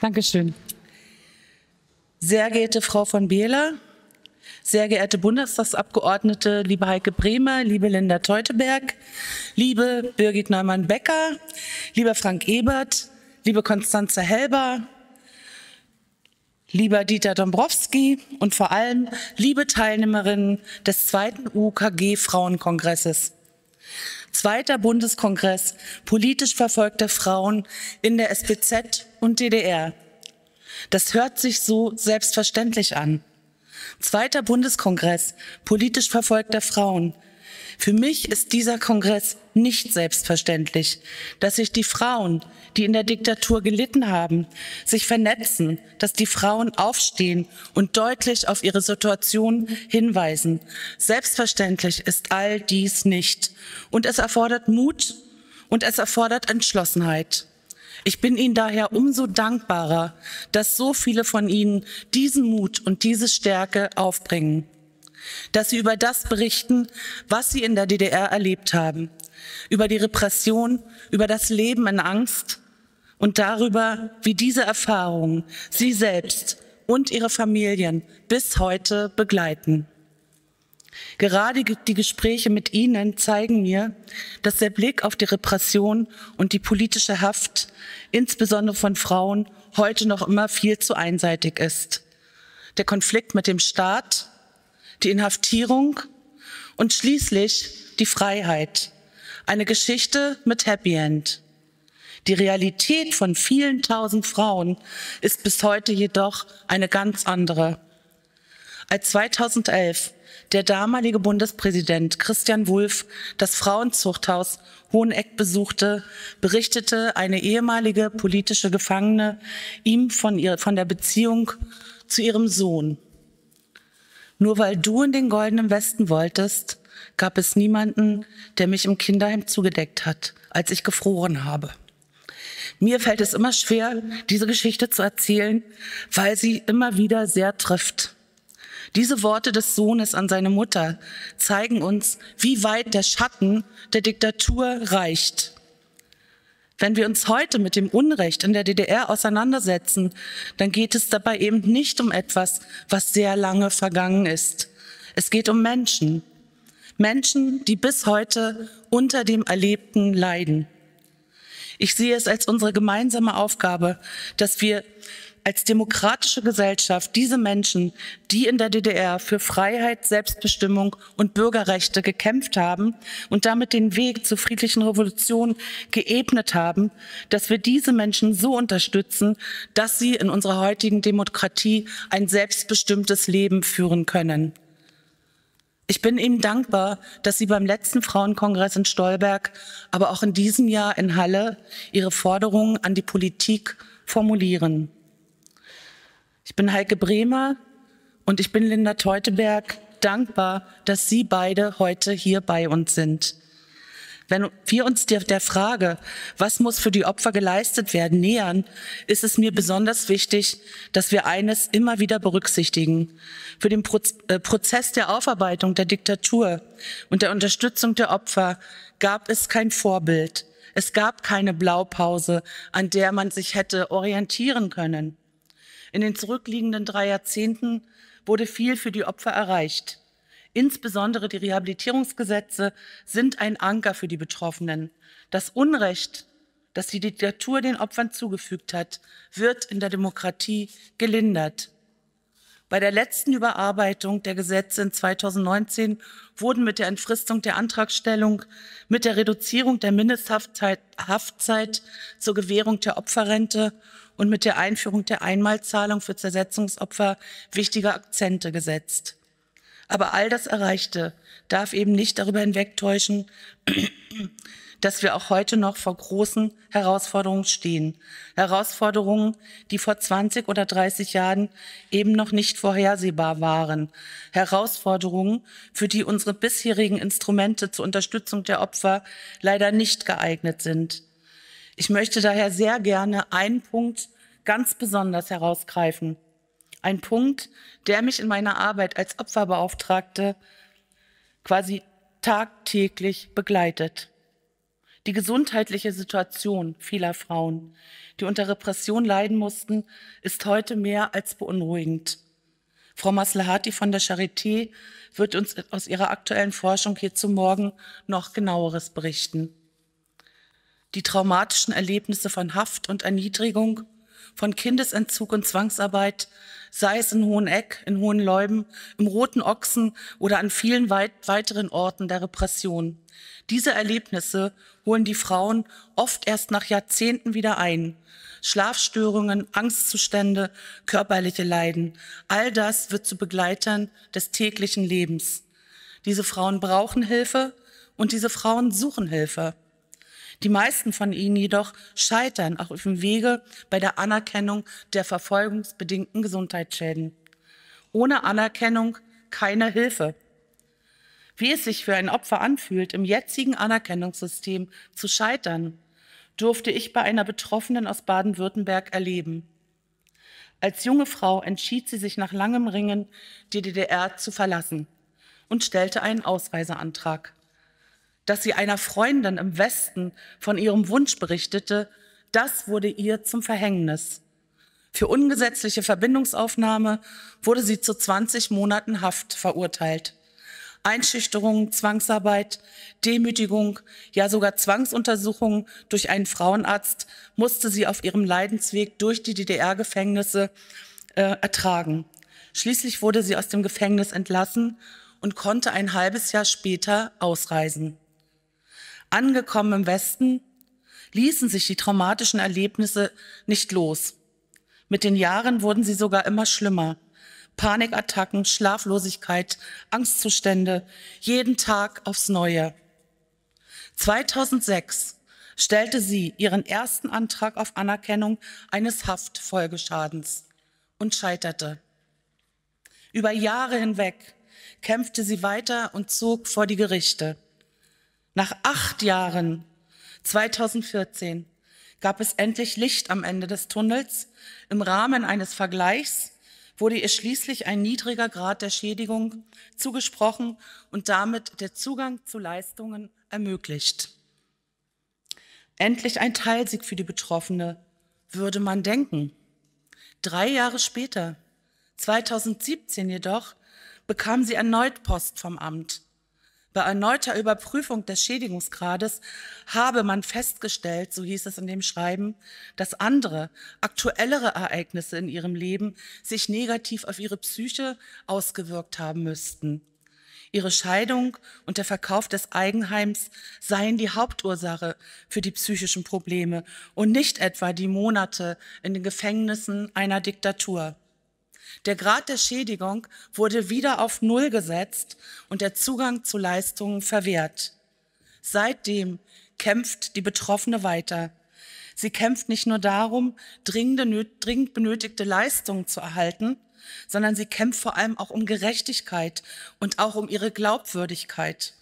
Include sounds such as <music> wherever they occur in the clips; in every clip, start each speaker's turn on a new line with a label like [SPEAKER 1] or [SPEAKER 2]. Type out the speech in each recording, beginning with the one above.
[SPEAKER 1] Dankeschön. Sehr geehrte Frau von Bieler, sehr geehrte Bundestagsabgeordnete, liebe Heike Bremer, liebe Linda Teuteberg, liebe Birgit Neumann-Becker, lieber Frank Ebert, liebe Konstanze Helber, lieber Dieter Dombrowski und vor allem liebe Teilnehmerinnen des zweiten UKG Frauenkongresses zweiter Bundeskongress politisch verfolgter Frauen in der SPZ und DDR. Das hört sich so selbstverständlich an. Zweiter Bundeskongress politisch verfolgter Frauen für mich ist dieser Kongress nicht selbstverständlich, dass sich die Frauen, die in der Diktatur gelitten haben, sich vernetzen, dass die Frauen aufstehen und deutlich auf ihre Situation hinweisen. Selbstverständlich ist all dies nicht. Und es erfordert Mut und es erfordert Entschlossenheit. Ich bin Ihnen daher umso dankbarer, dass so viele von Ihnen diesen Mut und diese Stärke aufbringen dass sie über das berichten, was sie in der DDR erlebt haben, über die Repression, über das Leben in Angst und darüber, wie diese Erfahrungen sie selbst und ihre Familien bis heute begleiten. Gerade die Gespräche mit Ihnen zeigen mir, dass der Blick auf die Repression und die politische Haft, insbesondere von Frauen, heute noch immer viel zu einseitig ist. Der Konflikt mit dem Staat die Inhaftierung und schließlich die Freiheit. Eine Geschichte mit Happy End. Die Realität von vielen tausend Frauen ist bis heute jedoch eine ganz andere. Als 2011 der damalige Bundespräsident Christian Wulff das Frauenzuchthaus Hoheneck besuchte, berichtete eine ehemalige politische Gefangene ihm von, ihr, von der Beziehung zu ihrem Sohn. Nur weil du in den goldenen Westen wolltest, gab es niemanden, der mich im Kinderheim zugedeckt hat, als ich gefroren habe. Mir fällt es immer schwer, diese Geschichte zu erzählen, weil sie immer wieder sehr trifft. Diese Worte des Sohnes an seine Mutter zeigen uns, wie weit der Schatten der Diktatur reicht. Wenn wir uns heute mit dem Unrecht in der DDR auseinandersetzen, dann geht es dabei eben nicht um etwas, was sehr lange vergangen ist. Es geht um Menschen. Menschen, die bis heute unter dem Erlebten leiden. Ich sehe es als unsere gemeinsame Aufgabe, dass wir als demokratische Gesellschaft diese Menschen, die in der DDR für Freiheit, Selbstbestimmung und Bürgerrechte gekämpft haben und damit den Weg zur friedlichen Revolution geebnet haben, dass wir diese Menschen so unterstützen, dass sie in unserer heutigen Demokratie ein selbstbestimmtes Leben führen können. Ich bin Ihnen dankbar, dass Sie beim letzten Frauenkongress in Stolberg, aber auch in diesem Jahr in Halle Ihre Forderungen an die Politik formulieren. Ich bin Heike Bremer und ich bin Linda Teuteberg dankbar, dass Sie beide heute hier bei uns sind. Wenn wir uns der Frage, was muss für die Opfer geleistet werden, nähern, ist es mir besonders wichtig, dass wir eines immer wieder berücksichtigen. Für den äh, Prozess der Aufarbeitung der Diktatur und der Unterstützung der Opfer gab es kein Vorbild. Es gab keine Blaupause, an der man sich hätte orientieren können. In den zurückliegenden drei Jahrzehnten wurde viel für die Opfer erreicht. Insbesondere die Rehabilitierungsgesetze sind ein Anker für die Betroffenen. Das Unrecht, das die Diktatur den Opfern zugefügt hat, wird in der Demokratie gelindert. Bei der letzten Überarbeitung der Gesetze in 2019 wurden mit der Entfristung der Antragstellung, mit der Reduzierung der Mindesthaftzeit Haftzeit zur Gewährung der Opferrente und mit der Einführung der Einmalzahlung für Zersetzungsopfer wichtige Akzente gesetzt. Aber all das Erreichte darf eben nicht darüber hinwegtäuschen, dass wir auch heute noch vor großen Herausforderungen stehen. Herausforderungen, die vor 20 oder 30 Jahren eben noch nicht vorhersehbar waren. Herausforderungen, für die unsere bisherigen Instrumente zur Unterstützung der Opfer leider nicht geeignet sind. Ich möchte daher sehr gerne einen Punkt ganz besonders herausgreifen. Ein Punkt, der mich in meiner Arbeit als Opferbeauftragte quasi tagtäglich begleitet die gesundheitliche Situation vieler Frauen, die unter Repression leiden mussten, ist heute mehr als beunruhigend. Frau Maslahati von der Charité wird uns aus ihrer aktuellen Forschung hierzu morgen noch genaueres berichten. Die traumatischen Erlebnisse von Haft und Erniedrigung von Kindesentzug und Zwangsarbeit, sei es in Hoheneck, in Hohenleuben, im Roten Ochsen oder an vielen weit weiteren Orten der Repression. Diese Erlebnisse holen die Frauen oft erst nach Jahrzehnten wieder ein. Schlafstörungen, Angstzustände, körperliche Leiden, all das wird zu Begleitern des täglichen Lebens. Diese Frauen brauchen Hilfe und diese Frauen suchen Hilfe. Die meisten von ihnen jedoch scheitern auch auf dem Wege bei der Anerkennung der verfolgungsbedingten Gesundheitsschäden. Ohne Anerkennung keine Hilfe. Wie es sich für ein Opfer anfühlt, im jetzigen Anerkennungssystem zu scheitern, durfte ich bei einer Betroffenen aus Baden-Württemberg erleben. Als junge Frau entschied sie sich nach langem Ringen, die DDR zu verlassen und stellte einen Ausreiseantrag dass sie einer Freundin im Westen von ihrem Wunsch berichtete, das wurde ihr zum Verhängnis. Für ungesetzliche Verbindungsaufnahme wurde sie zu 20 Monaten Haft verurteilt. Einschüchterung, Zwangsarbeit, Demütigung, ja sogar Zwangsuntersuchungen durch einen Frauenarzt musste sie auf ihrem Leidensweg durch die DDR-Gefängnisse äh, ertragen. Schließlich wurde sie aus dem Gefängnis entlassen und konnte ein halbes Jahr später ausreisen. Angekommen im Westen ließen sich die traumatischen Erlebnisse nicht los. Mit den Jahren wurden sie sogar immer schlimmer. Panikattacken, Schlaflosigkeit, Angstzustände, jeden Tag aufs Neue. 2006 stellte sie ihren ersten Antrag auf Anerkennung eines Haftfolgeschadens und scheiterte. Über Jahre hinweg kämpfte sie weiter und zog vor die Gerichte. Nach acht Jahren, 2014, gab es endlich Licht am Ende des Tunnels. Im Rahmen eines Vergleichs wurde ihr schließlich ein niedriger Grad der Schädigung zugesprochen und damit der Zugang zu Leistungen ermöglicht. Endlich ein Teilsieg für die Betroffene, würde man denken. Drei Jahre später, 2017 jedoch, bekam sie erneut Post vom Amt. Bei erneuter Überprüfung des Schädigungsgrades habe man festgestellt, so hieß es in dem Schreiben, dass andere, aktuellere Ereignisse in ihrem Leben sich negativ auf ihre Psyche ausgewirkt haben müssten. Ihre Scheidung und der Verkauf des Eigenheims seien die Hauptursache für die psychischen Probleme und nicht etwa die Monate in den Gefängnissen einer Diktatur. Der Grad der Schädigung wurde wieder auf Null gesetzt und der Zugang zu Leistungen verwehrt. Seitdem kämpft die Betroffene weiter. Sie kämpft nicht nur darum, dringende, dringend benötigte Leistungen zu erhalten, sondern sie kämpft vor allem auch um Gerechtigkeit und auch um ihre Glaubwürdigkeit.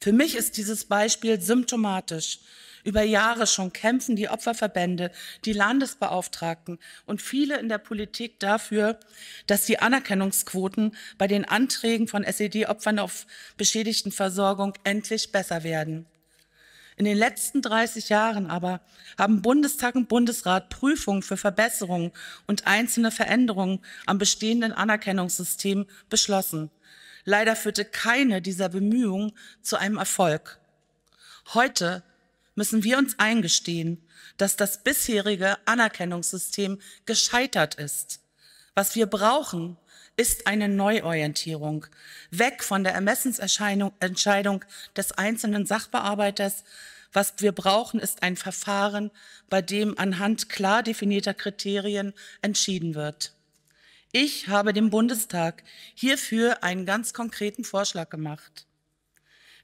[SPEAKER 1] Für mich ist dieses Beispiel symptomatisch über Jahre schon kämpfen die Opferverbände, die Landesbeauftragten und viele in der Politik dafür, dass die Anerkennungsquoten bei den Anträgen von SED-Opfern auf beschädigten Versorgung endlich besser werden. In den letzten 30 Jahren aber haben Bundestag und Bundesrat Prüfungen für Verbesserungen und einzelne Veränderungen am bestehenden Anerkennungssystem beschlossen. Leider führte keine dieser Bemühungen zu einem Erfolg. Heute müssen wir uns eingestehen, dass das bisherige Anerkennungssystem gescheitert ist. Was wir brauchen, ist eine Neuorientierung, weg von der Ermessensentscheidung des einzelnen Sachbearbeiters. Was wir brauchen, ist ein Verfahren, bei dem anhand klar definierter Kriterien entschieden wird. Ich habe dem Bundestag hierfür einen ganz konkreten Vorschlag gemacht.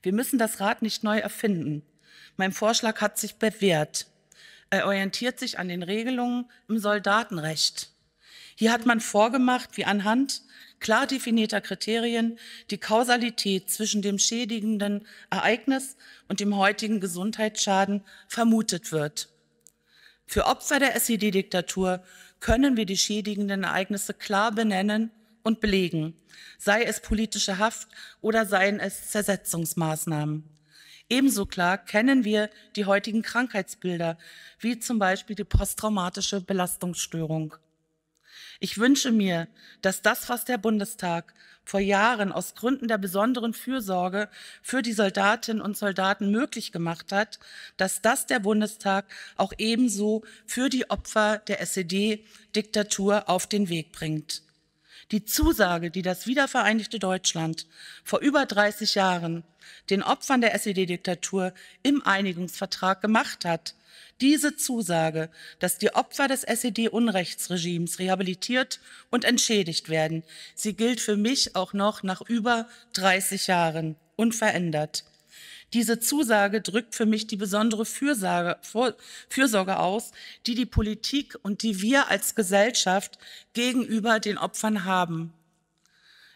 [SPEAKER 1] Wir müssen das Rad nicht neu erfinden. Mein Vorschlag hat sich bewährt. Er orientiert sich an den Regelungen im Soldatenrecht. Hier hat man vorgemacht, wie anhand klar definierter Kriterien die Kausalität zwischen dem schädigenden Ereignis und dem heutigen Gesundheitsschaden vermutet wird. Für Opfer der SED-Diktatur können wir die schädigenden Ereignisse klar benennen und belegen, sei es politische Haft oder seien es Zersetzungsmaßnahmen. Ebenso klar kennen wir die heutigen Krankheitsbilder, wie zum Beispiel die posttraumatische Belastungsstörung. Ich wünsche mir, dass das, was der Bundestag vor Jahren aus Gründen der besonderen Fürsorge für die Soldatinnen und Soldaten möglich gemacht hat, dass das der Bundestag auch ebenso für die Opfer der SED-Diktatur auf den Weg bringt. Die Zusage, die das wiedervereinigte Deutschland vor über 30 Jahren den Opfern der SED-Diktatur im Einigungsvertrag gemacht hat, diese Zusage, dass die Opfer des SED-Unrechtsregimes rehabilitiert und entschädigt werden, sie gilt für mich auch noch nach über 30 Jahren unverändert. Diese Zusage drückt für mich die besondere Fürsorge, Fürsorge aus, die die Politik und die wir als Gesellschaft gegenüber den Opfern haben.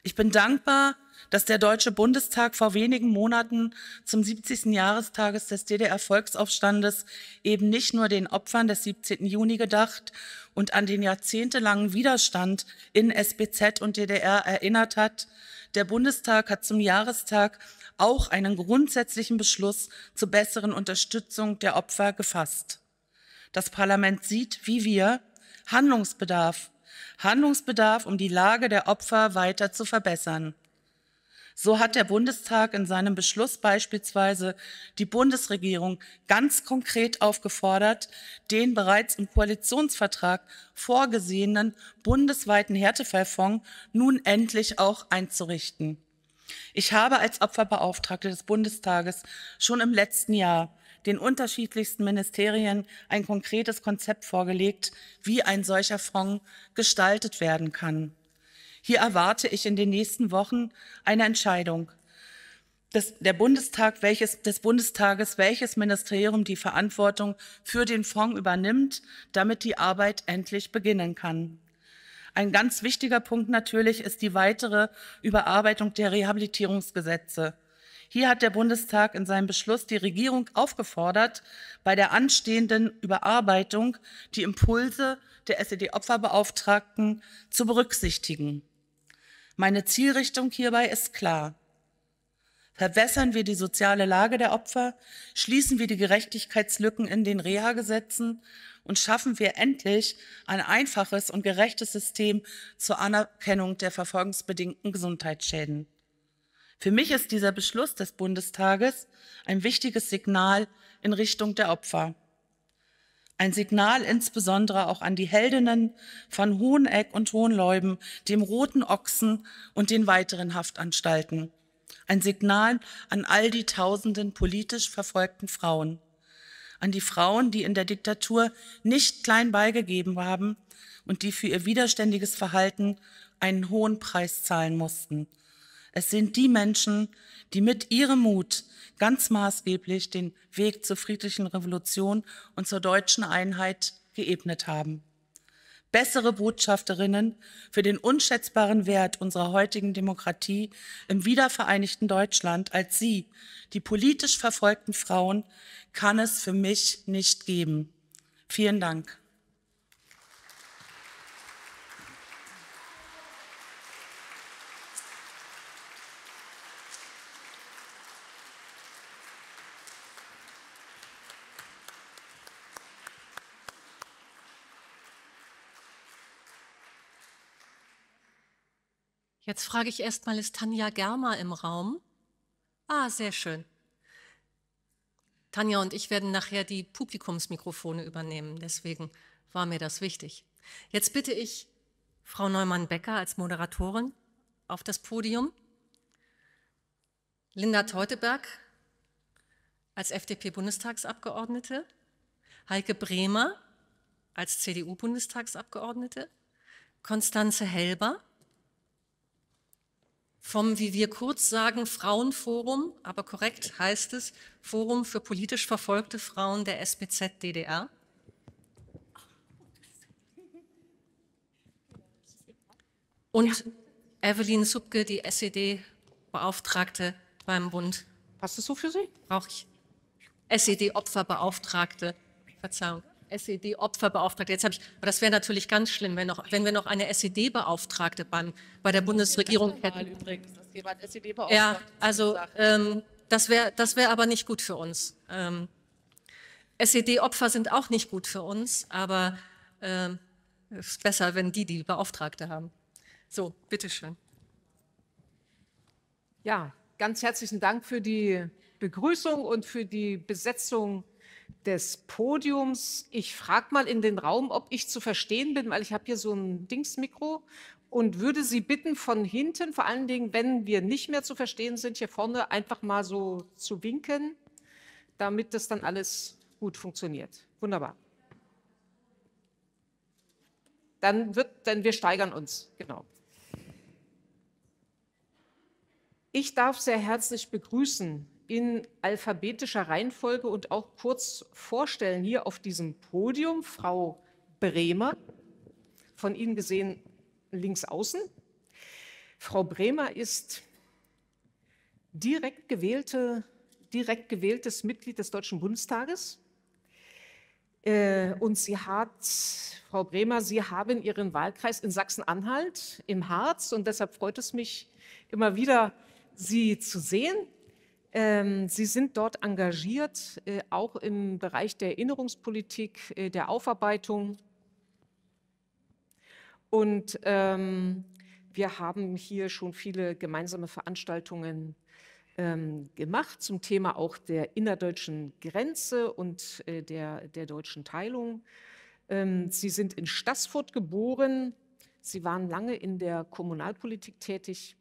[SPEAKER 1] Ich bin dankbar, dass der Deutsche Bundestag vor wenigen Monaten zum 70. Jahrestages des DDR-Volksaufstandes eben nicht nur den Opfern des 17. Juni gedacht und an den jahrzehntelangen Widerstand in SBZ und DDR erinnert hat. Der Bundestag hat zum Jahrestag auch einen grundsätzlichen Beschluss zur besseren Unterstützung der Opfer gefasst. Das Parlament sieht, wie wir, Handlungsbedarf, Handlungsbedarf, um die Lage der Opfer weiter zu verbessern. So hat der Bundestag in seinem Beschluss beispielsweise die Bundesregierung ganz konkret aufgefordert, den bereits im Koalitionsvertrag vorgesehenen bundesweiten Härtefallfonds nun endlich auch einzurichten. Ich habe als Opferbeauftragte des Bundestages schon im letzten Jahr den unterschiedlichsten Ministerien ein konkretes Konzept vorgelegt, wie ein solcher Fonds gestaltet werden kann. Hier erwarte ich in den nächsten Wochen eine Entscheidung des, der Bundestag, welches, des Bundestages, welches Ministerium die Verantwortung für den Fonds übernimmt, damit die Arbeit endlich beginnen kann. Ein ganz wichtiger Punkt natürlich ist die weitere Überarbeitung der Rehabilitierungsgesetze. Hier hat der Bundestag in seinem Beschluss die Regierung aufgefordert, bei der anstehenden Überarbeitung die Impulse der SED-Opferbeauftragten zu berücksichtigen. Meine Zielrichtung hierbei ist klar. Verbessern wir die soziale Lage der Opfer, schließen wir die Gerechtigkeitslücken in den Reha-Gesetzen und schaffen wir endlich ein einfaches und gerechtes System zur Anerkennung der verfolgungsbedingten Gesundheitsschäden. Für mich ist dieser Beschluss des Bundestages ein wichtiges Signal in Richtung der Opfer. Ein Signal insbesondere auch an die Heldinnen von Hoheneck und Hohenleuben, dem Roten Ochsen und den weiteren Haftanstalten. Ein Signal an all die tausenden politisch verfolgten Frauen an die Frauen, die in der Diktatur nicht klein beigegeben haben und die für ihr widerständiges Verhalten einen hohen Preis zahlen mussten. Es sind die Menschen, die mit ihrem Mut ganz maßgeblich den Weg zur friedlichen Revolution und zur deutschen Einheit geebnet haben bessere Botschafterinnen für den unschätzbaren Wert unserer heutigen Demokratie im wiedervereinigten Deutschland als Sie, die politisch verfolgten Frauen, kann es für mich nicht geben. Vielen Dank.
[SPEAKER 2] Jetzt frage ich erstmal, ist Tanja Germer im Raum? Ah, sehr schön. Tanja und ich werden nachher die Publikumsmikrofone übernehmen, deswegen war mir das wichtig. Jetzt bitte ich Frau Neumann-Becker als Moderatorin auf das Podium, Linda Teuteberg als FDP-Bundestagsabgeordnete, Heike Bremer als CDU-Bundestagsabgeordnete, Konstanze Helber vom, wie wir kurz sagen, Frauenforum, aber korrekt heißt es Forum für politisch verfolgte Frauen der SPZ DDR. Und Evelyn Subke, die SED-Beauftragte beim Bund. Passt das so für Sie? Brauche ich. SED-Opferbeauftragte. Verzeihung. SED-Opferbeauftragte. Jetzt habe ich, aber das wäre natürlich ganz schlimm, wenn, noch, wenn wir noch eine SED-Beauftragte beim, bei der Bundesregierung hätten.
[SPEAKER 1] E ja,
[SPEAKER 2] also ähm, das wäre das wär aber nicht gut für uns. Ähm, SED-Opfer sind auch nicht gut für uns, aber ähm, es ähm, ist besser, wenn die die Beauftragte haben. So, bitteschön. Ja, ganz herzlichen Dank für die
[SPEAKER 3] Begrüßung und für die Besetzung des Podiums. Ich frage mal in den Raum, ob ich zu verstehen bin, weil ich habe hier so ein Dingsmikro und würde Sie bitten, von hinten, vor allen Dingen, wenn wir nicht mehr zu verstehen sind, hier vorne einfach mal so zu winken, damit das dann alles gut funktioniert. Wunderbar. Dann wird, denn wir steigern uns, genau. Ich darf sehr herzlich begrüßen in alphabetischer Reihenfolge und auch kurz vorstellen hier auf diesem Podium Frau Bremer, von Ihnen gesehen links außen. Frau Bremer ist direkt, gewählte, direkt gewähltes Mitglied des Deutschen Bundestages. Äh, und sie hat, Frau Bremer, Sie haben Ihren Wahlkreis in Sachsen-Anhalt im Harz und deshalb freut es mich immer wieder, Sie zu sehen. Ähm, sie sind dort engagiert, äh, auch im Bereich der Erinnerungspolitik, äh, der Aufarbeitung. Und ähm, wir haben hier schon viele gemeinsame Veranstaltungen ähm, gemacht zum Thema auch der innerdeutschen Grenze und äh, der, der deutschen Teilung. Sie sind in Stassfurt geboren. Sie waren lange in der Kommunalpolitik tätig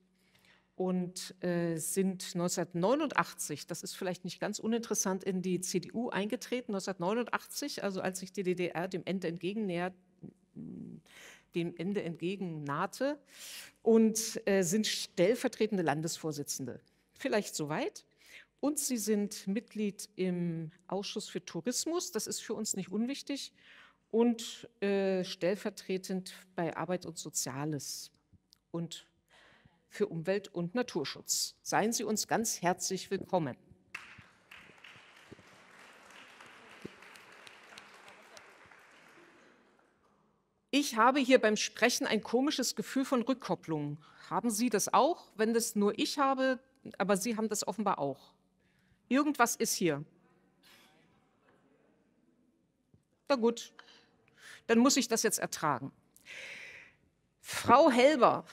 [SPEAKER 3] und äh, sind 1989, das ist vielleicht nicht ganz uninteressant, in die CDU eingetreten. 1989, also als sich die DDR dem Ende entgegennähert, dem Ende entgegennahte und äh, sind stellvertretende Landesvorsitzende. Vielleicht soweit. Und sie sind Mitglied im Ausschuss für Tourismus, das ist für uns nicht unwichtig, und äh, stellvertretend bei Arbeit und Soziales. Und für Umwelt- und Naturschutz. Seien Sie uns ganz herzlich willkommen. Ich habe hier beim Sprechen ein komisches Gefühl von Rückkopplung. Haben Sie das auch? Wenn das nur ich habe, aber Sie haben das offenbar auch. Irgendwas ist hier. Na gut, dann muss ich das jetzt ertragen. Frau Helber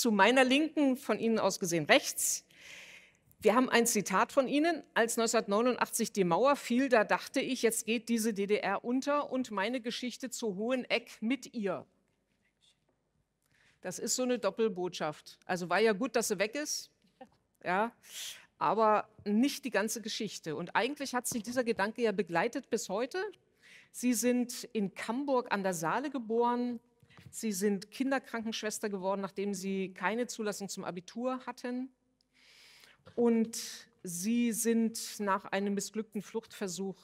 [SPEAKER 3] zu meiner Linken, von Ihnen aus gesehen rechts. Wir haben ein Zitat von Ihnen. Als 1989 die Mauer fiel, da dachte ich, jetzt geht diese DDR unter und meine Geschichte zu Hoheneck mit ihr. Das ist so eine Doppelbotschaft. Also war ja gut, dass sie weg ist, ja, aber nicht die ganze Geschichte. Und eigentlich hat sich dieser Gedanke ja begleitet bis heute. Sie sind in Camburg an der Saale geboren, Sie sind Kinderkrankenschwester geworden, nachdem sie keine Zulassung zum Abitur hatten. Und sie sind nach einem missglückten Fluchtversuch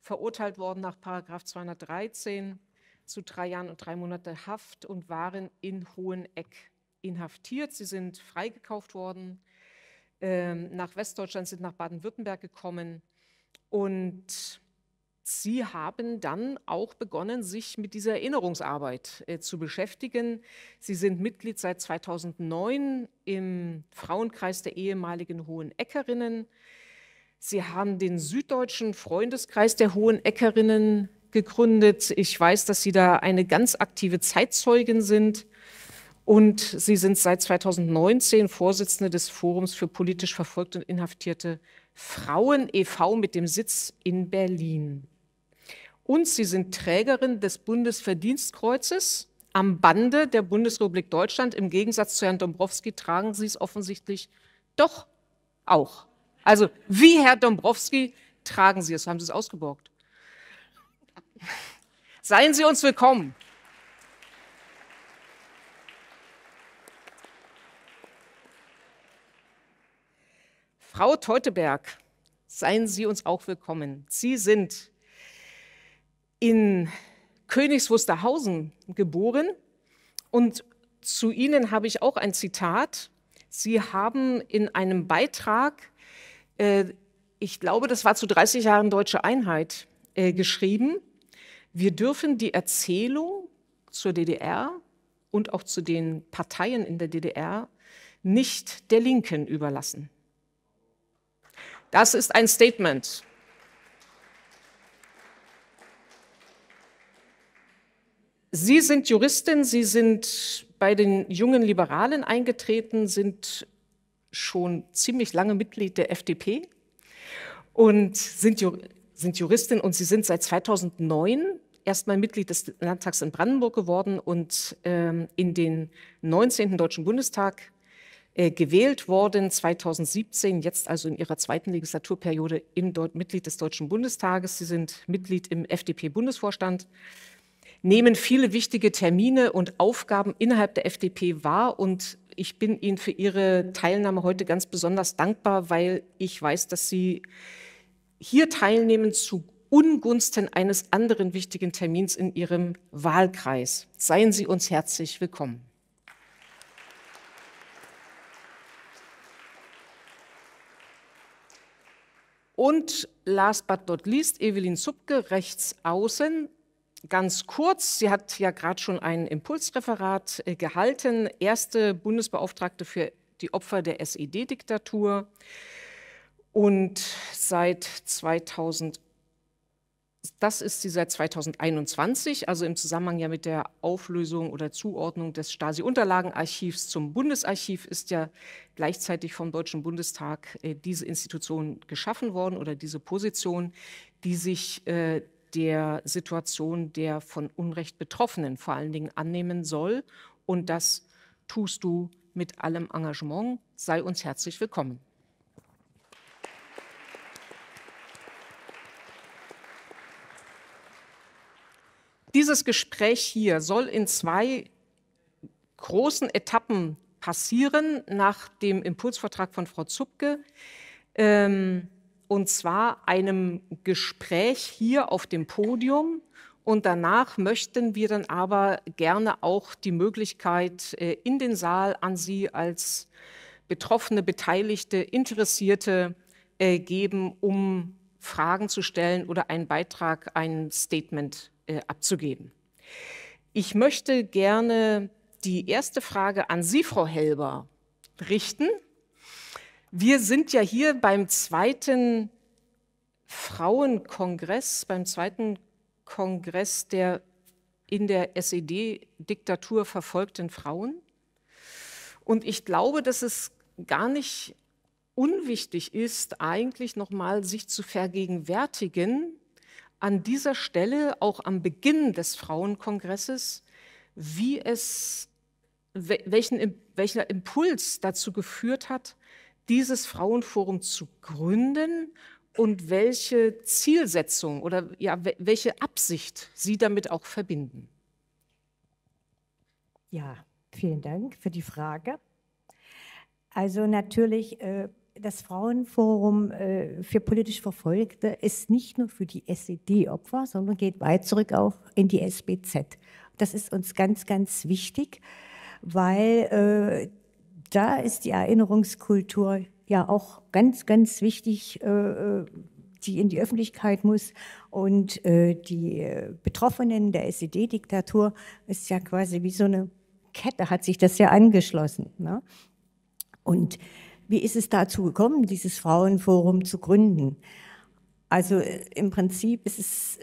[SPEAKER 3] verurteilt worden nach Paragraph 213 zu drei Jahren und drei Monaten Haft und waren in Hoheneck inhaftiert. Sie sind freigekauft worden, ähm, nach Westdeutschland, sind nach Baden-Württemberg gekommen und Sie haben dann auch begonnen, sich mit dieser Erinnerungsarbeit äh, zu beschäftigen. Sie sind Mitglied seit 2009 im Frauenkreis der ehemaligen Hohen Eckerinnen. Sie haben den Süddeutschen Freundeskreis der Hohen Eckerinnen gegründet. Ich weiß, dass Sie da eine ganz aktive Zeitzeugin sind. Und Sie sind seit 2019 Vorsitzende des Forums für politisch verfolgte und inhaftierte Frauen e.V. mit dem Sitz in Berlin und sie sind Trägerin des Bundesverdienstkreuzes am Bande der Bundesrepublik Deutschland. Im Gegensatz zu Herrn Dombrowski tragen sie es offensichtlich doch auch. Also wie Herr Dombrowski tragen sie es, haben sie es ausgeborgt. Seien Sie uns willkommen. Frau Teuteberg, seien Sie uns auch willkommen. Sie sind in Königs Wusterhausen geboren und zu Ihnen habe ich auch ein Zitat. Sie haben in einem Beitrag, äh, ich glaube, das war zu 30 Jahren Deutsche Einheit, äh, geschrieben, wir dürfen die Erzählung zur DDR und auch zu den Parteien in der DDR nicht der Linken überlassen. Das ist ein Statement. Sie sind Juristin, Sie sind bei den jungen Liberalen eingetreten, sind schon ziemlich lange Mitglied der FDP und sind, Jur sind Juristin und Sie sind seit 2009 erstmal Mitglied des Landtags in Brandenburg geworden und ähm, in den 19. Deutschen Bundestag äh, gewählt worden, 2017, jetzt also in ihrer zweiten Legislaturperiode im Mitglied des Deutschen Bundestages. Sie sind Mitglied im FDP-Bundesvorstand nehmen viele wichtige Termine und Aufgaben innerhalb der FDP wahr und ich bin Ihnen für Ihre Teilnahme heute ganz besonders dankbar, weil ich weiß, dass Sie hier teilnehmen zu Ungunsten eines anderen wichtigen Termins in Ihrem Wahlkreis. Seien Sie uns herzlich willkommen. Und last but not least, Evelyn Zupke, rechts außen ganz kurz, sie hat ja gerade schon ein Impulsreferat äh, gehalten, erste Bundesbeauftragte für die Opfer der SED-Diktatur und seit 2000 das ist sie seit 2021, also im Zusammenhang ja mit der Auflösung oder Zuordnung des Stasi-Unterlagenarchivs zum Bundesarchiv ist ja gleichzeitig vom Deutschen Bundestag äh, diese Institution geschaffen worden oder diese Position, die sich äh, der Situation der von Unrecht Betroffenen vor allen Dingen annehmen soll. Und das tust du mit allem Engagement. Sei uns herzlich willkommen. Dieses Gespräch hier soll in zwei großen Etappen passieren nach dem Impulsvertrag von Frau Zupke. Ähm, und zwar einem Gespräch hier auf dem Podium. Und danach möchten wir dann aber gerne auch die Möglichkeit äh, in den Saal an Sie als Betroffene, Beteiligte, Interessierte äh, geben, um Fragen zu stellen oder einen Beitrag, ein Statement äh, abzugeben. Ich möchte gerne die erste Frage an Sie, Frau Helber, richten. Wir sind ja hier beim zweiten Frauenkongress, beim zweiten Kongress der in der SED-Diktatur verfolgten Frauen. Und ich glaube, dass es gar nicht unwichtig ist, eigentlich nochmal sich zu vergegenwärtigen, an dieser Stelle, auch am Beginn des Frauenkongresses, wie es, welchen, welcher Impuls dazu geführt hat, dieses Frauenforum zu gründen und welche Zielsetzung oder ja, welche Absicht Sie damit auch
[SPEAKER 4] verbinden? Ja, vielen Dank für die Frage. Also natürlich, äh, das Frauenforum äh, für politisch Verfolgte ist nicht nur für die SED-Opfer, sondern geht weit zurück auch in die SBZ. Das ist uns ganz, ganz wichtig, weil äh, da ist die Erinnerungskultur ja auch ganz, ganz wichtig, äh, äh, die in die Öffentlichkeit muss. Und äh, die Betroffenen der SED-Diktatur ist ja quasi wie so eine Kette, hat sich das ja angeschlossen. Ne? Und wie ist es dazu gekommen, dieses Frauenforum zu gründen? Also im Prinzip ist es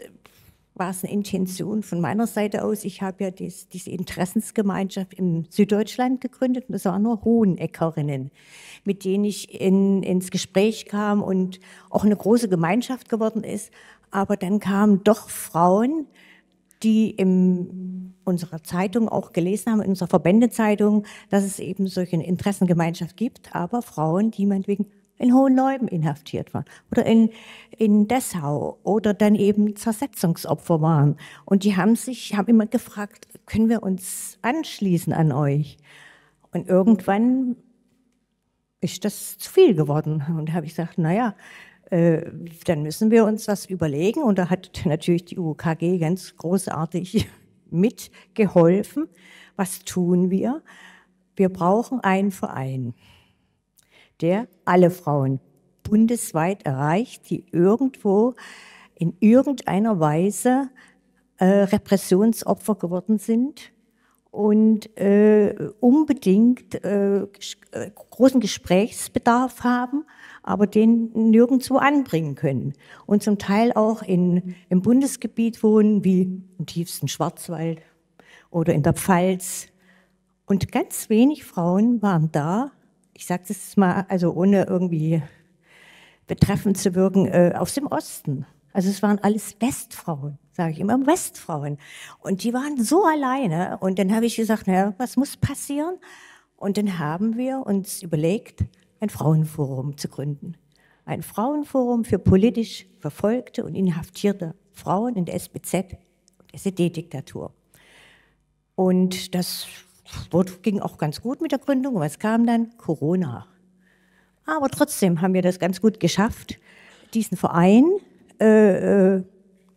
[SPEAKER 4] war es eine Intention von meiner Seite aus. Ich habe ja dies, diese Interessensgemeinschaft in Süddeutschland gegründet und es waren nur Hoheneckerinnen, mit denen ich in, ins Gespräch kam und auch eine große Gemeinschaft geworden ist. Aber dann kamen doch Frauen, die in unserer Zeitung auch gelesen haben, in unserer Verbändezeitung, dass es eben solche Interessengemeinschaft gibt, aber Frauen, die meinetwegen in Hohenleuben inhaftiert waren oder in, in Dessau oder dann eben Zersetzungsopfer waren. Und die haben sich, haben immer gefragt, können wir uns anschließen an euch? Und irgendwann ist das zu viel geworden. Und da habe ich gesagt, naja, äh, dann müssen wir uns was überlegen. Und da hat natürlich die UKG ganz großartig <laughs> mitgeholfen. Was tun wir? Wir brauchen einen Verein der alle Frauen bundesweit erreicht, die irgendwo in irgendeiner Weise äh, Repressionsopfer geworden sind und äh, unbedingt äh, äh, großen Gesprächsbedarf haben, aber den nirgendwo anbringen können. Und zum Teil auch in, im Bundesgebiet wohnen, wie im tiefsten Schwarzwald oder in der Pfalz. Und ganz wenig Frauen waren da, ich sage das mal, also ohne irgendwie betreffend zu wirken, äh, aus dem Osten. Also es waren alles Westfrauen, sage ich immer, Westfrauen. Und die waren so alleine. Und dann habe ich gesagt, naja, was muss passieren? Und dann haben wir uns überlegt, ein Frauenforum zu gründen. Ein Frauenforum für politisch verfolgte und inhaftierte Frauen in der SBZ, SED-Diktatur. Und das Sport ging auch ganz gut mit der Gründung. Was kam dann? Corona. Aber trotzdem haben wir das ganz gut geschafft, diesen Verein äh, äh,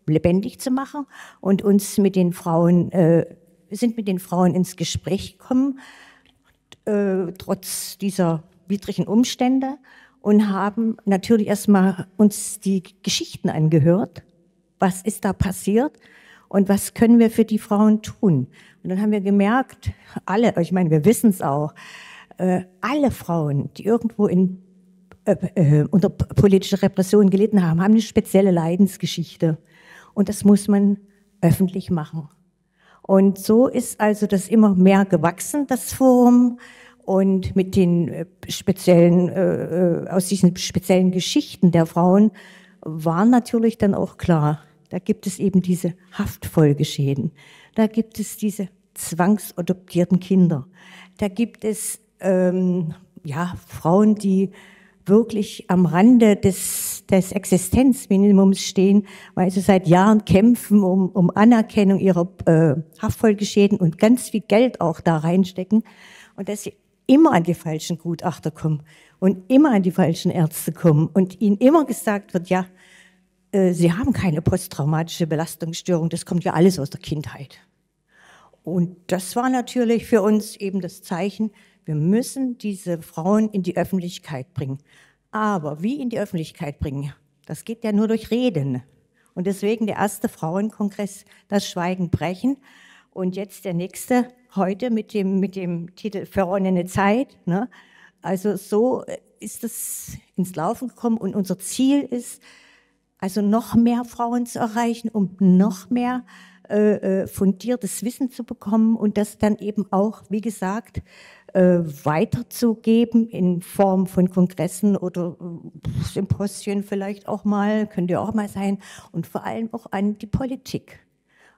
[SPEAKER 4] lebendig zu machen und uns mit den Frauen, äh, sind mit den Frauen ins Gespräch gekommen, äh, trotz dieser widrigen Umstände und haben natürlich erstmal uns die Geschichten angehört. Was ist da passiert? und was können wir für die Frauen tun? Und dann haben wir gemerkt, alle, ich meine, wir wissen es auch, äh, alle Frauen, die irgendwo in, äh, äh, unter politischer Repression gelitten haben, haben eine spezielle Leidensgeschichte. Und das muss man öffentlich machen. Und so ist also das immer mehr gewachsen, das Forum. Und mit den äh, speziellen, äh, äh, aus diesen speziellen Geschichten der Frauen war natürlich dann auch klar, da gibt es eben diese Haftfolgeschäden. Da gibt es diese zwangsadoptierten Kinder. Da gibt es ähm, ja, Frauen, die wirklich am Rande des, des Existenzminimums stehen, weil sie seit Jahren kämpfen um, um Anerkennung ihrer äh, Haftfolgeschäden und ganz viel Geld auch da reinstecken und dass sie immer an die falschen Gutachter kommen und immer an die falschen Ärzte kommen und ihnen immer gesagt wird, ja, äh, sie haben keine posttraumatische Belastungsstörung, das kommt ja alles aus der Kindheit. Und das war natürlich für uns eben das Zeichen, wir müssen diese Frauen in die Öffentlichkeit bringen. Aber wie in die Öffentlichkeit bringen? Das geht ja nur durch Reden. Und deswegen der erste Frauenkongress, das Schweigen brechen. Und jetzt der nächste heute mit dem, mit dem Titel Verronnene Zeit. Ne? Also so äh, ist es ins Laufen gekommen. Und unser Ziel ist, also noch mehr Frauen zu erreichen, um noch mehr äh, äh, fundiertes Wissen zu bekommen und das dann eben auch, wie gesagt, äh, weiterzugeben in Form von Kongressen oder äh, Symposien vielleicht auch mal, könnte ja auch mal sein, und vor allem auch an die Politik,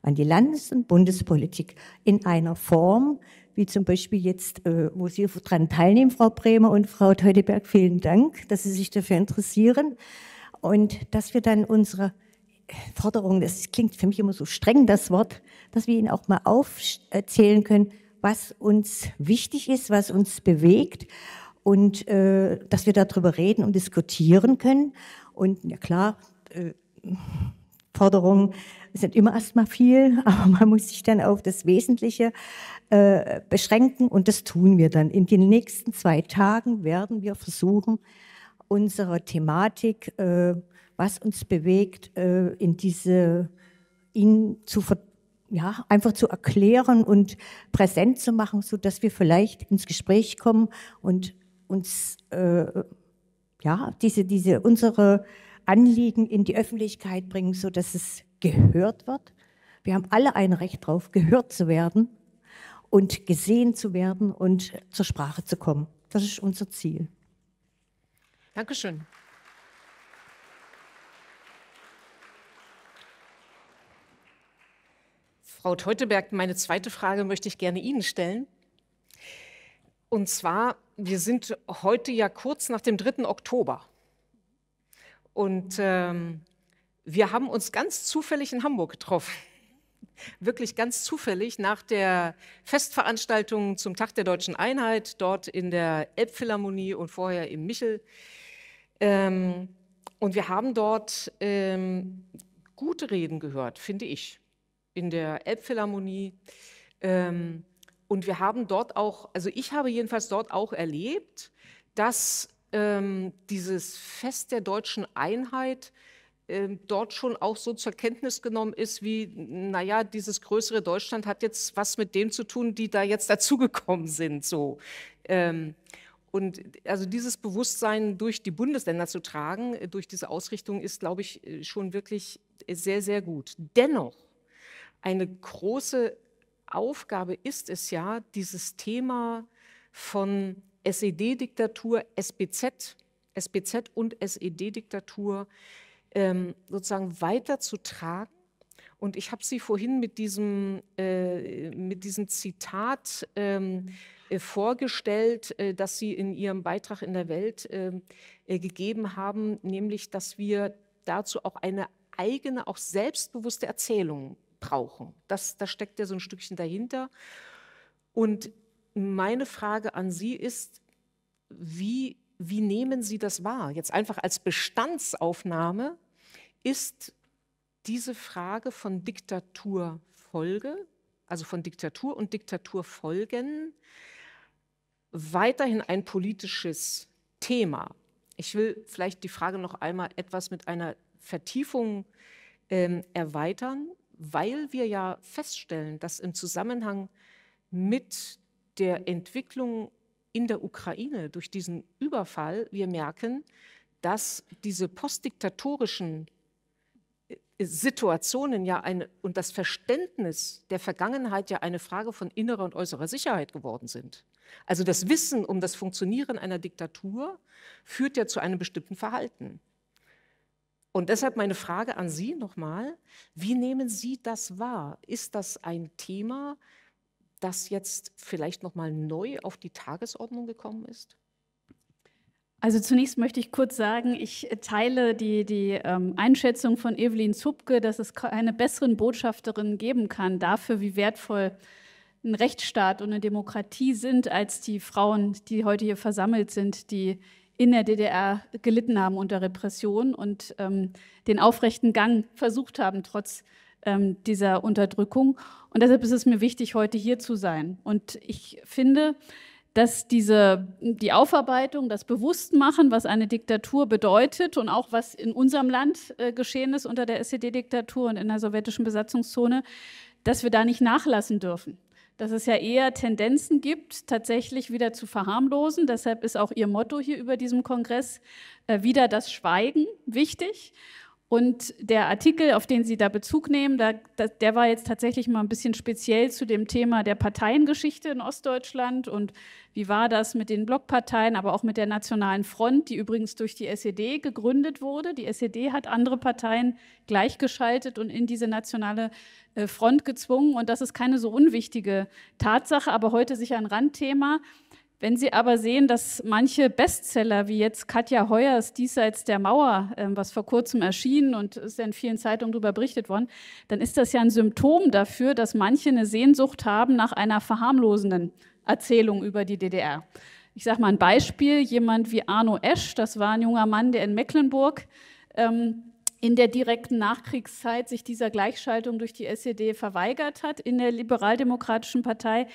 [SPEAKER 4] an die Landes- und Bundespolitik in einer Form, wie zum Beispiel jetzt, äh, wo Sie daran teilnehmen, Frau Bremer und Frau Teudeberg, vielen Dank, dass Sie sich dafür interessieren und dass wir dann unsere Forderungen, das klingt für mich immer so streng, das Wort, dass wir Ihnen auch mal aufzählen können, was uns wichtig ist, was uns bewegt und äh, dass wir darüber reden und diskutieren können. Und ja klar, äh, Forderungen sind immer erstmal viel, <laughs> aber man muss sich dann auf das Wesentliche äh, beschränken und das tun wir dann. In den nächsten zwei Tagen werden wir versuchen, unserer Thematik, äh, was uns bewegt, äh, in diese, ihn zu ja, einfach zu erklären und präsent zu machen, sodass wir vielleicht ins Gespräch kommen und uns äh, ja diese diese unsere Anliegen in die Öffentlichkeit bringen, sodass es gehört wird. Wir haben alle ein Recht darauf, gehört zu werden und gesehen zu werden und zur Sprache zu kommen. Das ist unser Ziel.
[SPEAKER 3] Dankeschön. Frau Teuteberg, meine zweite Frage möchte ich gerne Ihnen stellen. Und zwar, wir sind heute ja kurz nach dem 3. Oktober. Und ähm, wir haben uns ganz zufällig in Hamburg getroffen. <laughs> Wirklich ganz zufällig nach der Festveranstaltung zum Tag der deutschen Einheit, dort in der Elbphilharmonie und vorher im Michel. Ähm, und wir haben dort ähm, gute Reden gehört, finde ich, in der Elbphilharmonie. Ähm, und wir haben dort auch, also ich habe jedenfalls dort auch erlebt, dass ähm, dieses Fest der deutschen Einheit ähm, dort schon auch so zur Kenntnis genommen ist, wie, naja, dieses größere Deutschland hat jetzt was mit dem zu tun, die da jetzt <laughs> dazugekommen sind. So. Ähm, und also dieses Bewusstsein durch die Bundesländer zu tragen, äh, durch diese Ausrichtung, ist, glaube ich, äh, schon wirklich äh, sehr, sehr gut. Dennoch, eine große Aufgabe ist es ja, dieses Thema von SED-Diktatur, SBZ, SBZ und SED-Diktatur ähm, sozusagen weiterzutragen. Und ich habe Sie vorhin mit diesem, äh, mit diesem Zitat ähm, äh, vorgestellt, äh, dass Sie in Ihrem Beitrag in der Welt ähm, äh, gegeben haben, nämlich dass wir dazu auch eine eigene, auch selbstbewusste Erzählung brauchen. Das, das steckt ja so ein Stückchen dahinter. Und meine Frage an Sie ist, wie, wie nehmen Sie das wahr? Jetzt einfach als Bestandsaufnahme ist diese Frage von Diktaturfolge, also von Diktatur und Diktaturfolgen, weiterhin ein politisches Thema. Ich will vielleicht die Frage noch einmal etwas mit einer Vertiefung ähm, erweitern, weil wir ja feststellen, dass im Zusammenhang mit der Entwicklung in der Ukraine durch diesen Überfall wir merken, dass diese postdiktatorischen äh, Situationen ja eine und das Verständnis der Vergangenheit ja eine Frage von innerer und äußerer Sicherheit geworden sind. Also das Wissen um das Funktionieren einer Diktatur führt ja zu einem bestimmten Verhalten. Und deshalb meine Frage an Sie nochmal, wie nehmen Sie das wahr? Ist das
[SPEAKER 5] ein Thema, das jetzt vielleicht nochmal neu auf die Tagesordnung gekommen ist? Also zunächst möchte ich kurz sagen, ich teile die, die ähm, Einschätzung von Evelyn Zupke, dass es keine besseren Botschafterin geben kann dafür, wie wertvoll äh, ein Rechtsstaat und eine Demokratie sind, als die Frauen, die heute hier versammelt sind, die in der DDR gelitten haben unter Repression und ähm, den aufrechten Gang versucht haben, trotz ähm, dieser Unterdrückung. Und deshalb ist es mir wichtig, heute hier zu sein. Und ich finde, dass diese, die Aufarbeitung, das Bewusstmachen, was eine Diktatur bedeutet und auch was in unserem Land äh, geschehen ist unter der SED-Diktatur und in der sowjetischen Besatzungszone, dass wir da nicht nachlassen dürfen dass es ja eher Tendenzen gibt, tatsächlich wieder zu verharmlosen. Deshalb ist auch ihr Motto hier über diesem Kongress äh, wieder das Schweigen wichtig. Und der Artikel, auf den Sie da Bezug nehmen, da, da, der war jetzt tatsächlich mal ein bisschen speziell zu dem Thema der Parteiengeschichte in Ostdeutschland und wie war das mit den Blockparteien, aber auch mit der Nationalen Front, die übrigens durch die SED gegründet wurde. Die SED hat andere Parteien gleichgeschaltet und in diese nationale äh, Front gezwungen. Und das ist keine so unwichtige Tatsache, aber heute sicher ein Randthema. Wenn Sie aber sehen, dass manche Bestseller, wie jetzt Katja Heuers Diesseits der Mauer, ähm, was vor kurzem erschien und ist ja in vielen Zeitungen darüber berichtet worden, dann ist das ja ein Symptom dafür, dass manche eine Sehnsucht haben nach einer verharmlosenden Erzählung über die DDR. Ich sage mal ein Beispiel, jemand wie Arno Esch, das war ein junger Mann, der in Mecklenburg ähm, in der direkten Nachkriegszeit sich dieser Gleichschaltung durch die SED verweigert hat in der liberaldemokratischen Partei,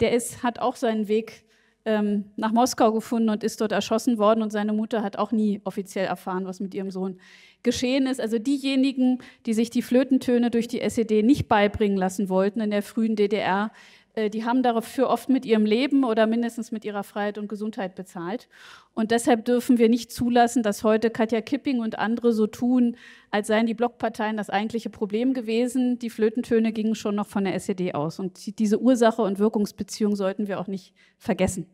[SPEAKER 5] der ist, hat auch seinen Weg ähm, nach Moskau gefunden und ist dort erschossen worden. Und seine Mutter hat auch nie offiziell erfahren, was mit ihrem Sohn geschehen ist. Also diejenigen, die sich die Flötentöne durch die SED nicht beibringen lassen wollten in der frühen DDR, äh, die haben dafür oft mit ihrem Leben oder mindestens mit ihrer Freiheit und Gesundheit bezahlt. Und deshalb dürfen wir nicht zulassen, dass heute Katja Kipping und andere so tun, als seien die Blockparteien das eigentliche Problem gewesen. Die Flötentöne gingen schon noch von der SED aus. Und diese Ursache und Wirkungsbeziehung sollten wir auch nicht vergessen.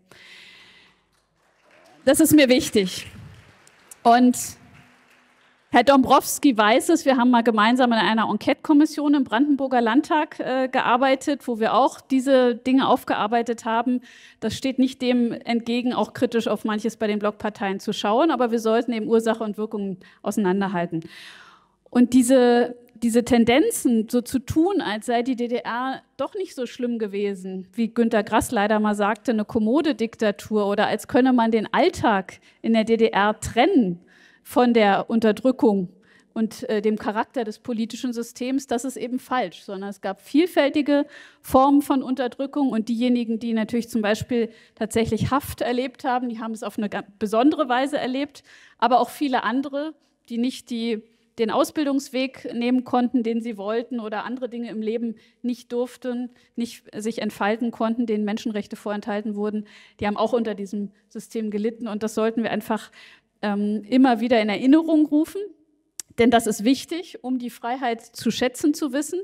[SPEAKER 5] Das ist mir wichtig. Und Herr Dombrowski weiß es, wir haben mal gemeinsam in einer Enquete-Kommission im Brandenburger Landtag äh, gearbeitet, wo wir auch diese Dinge aufgearbeitet haben. Das steht nicht dem entgegen, auch kritisch auf manches bei den Blockparteien zu schauen, aber wir sollten eben Ursache und Wirkung auseinanderhalten. Und diese, diese Tendenzen, so zu tun, als sei die DDR doch nicht so schlimm gewesen, wie Günter Grass leider mal sagte, eine Kommode-Diktatur oder als könne man den Alltag in der DDR trennen von der Unterdrückung und äh, dem Charakter des politischen Systems, das ist eben falsch, sondern es gab vielfältige Formen von Unterdrückung und diejenigen, die natürlich zum Beispiel tatsächlich Haft erlebt haben, die haben es auf eine besondere Weise erlebt, aber auch viele andere, die nicht die, den Ausbildungsweg nehmen konnten, den sie wollten oder andere Dinge im Leben nicht durften, nicht sich entfalten konnten, denen Menschenrechte vorenthalten wurden, die haben auch unter diesem System gelitten und das sollten wir einfach ähm, immer wieder in Erinnerung rufen, denn das ist wichtig, um die Freiheit zu schätzen zu wissen.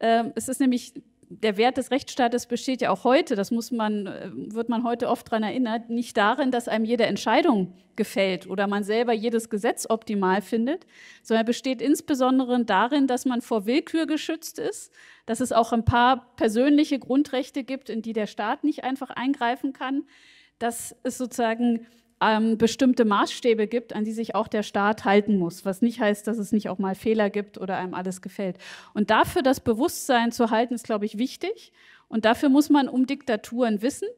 [SPEAKER 5] Ähm, es ist nämlich der Wert des Rechtsstaates besteht ja auch heute, das muss man, äh, wird man heute oft daran erinnert, nicht darin, dass einem jede Entscheidung gefällt oder man selber jedes Gesetz optimal findet, sondern besteht insbesondere darin, dass man vor Willkür geschützt ist, dass es auch ein paar persönliche Grundrechte gibt, in die der Staat nicht einfach eingreifen kann, dass es sozusagen ähm, bestimmte Maßstäbe gibt, an die sich auch der Staat halten muss. Was nicht heißt, dass es nicht auch mal Fehler gibt oder einem alles gefällt. Und dafür das Bewusstsein zu halten, ist, glaube ich, wichtig. Und dafür muss man um Diktaturen wissen.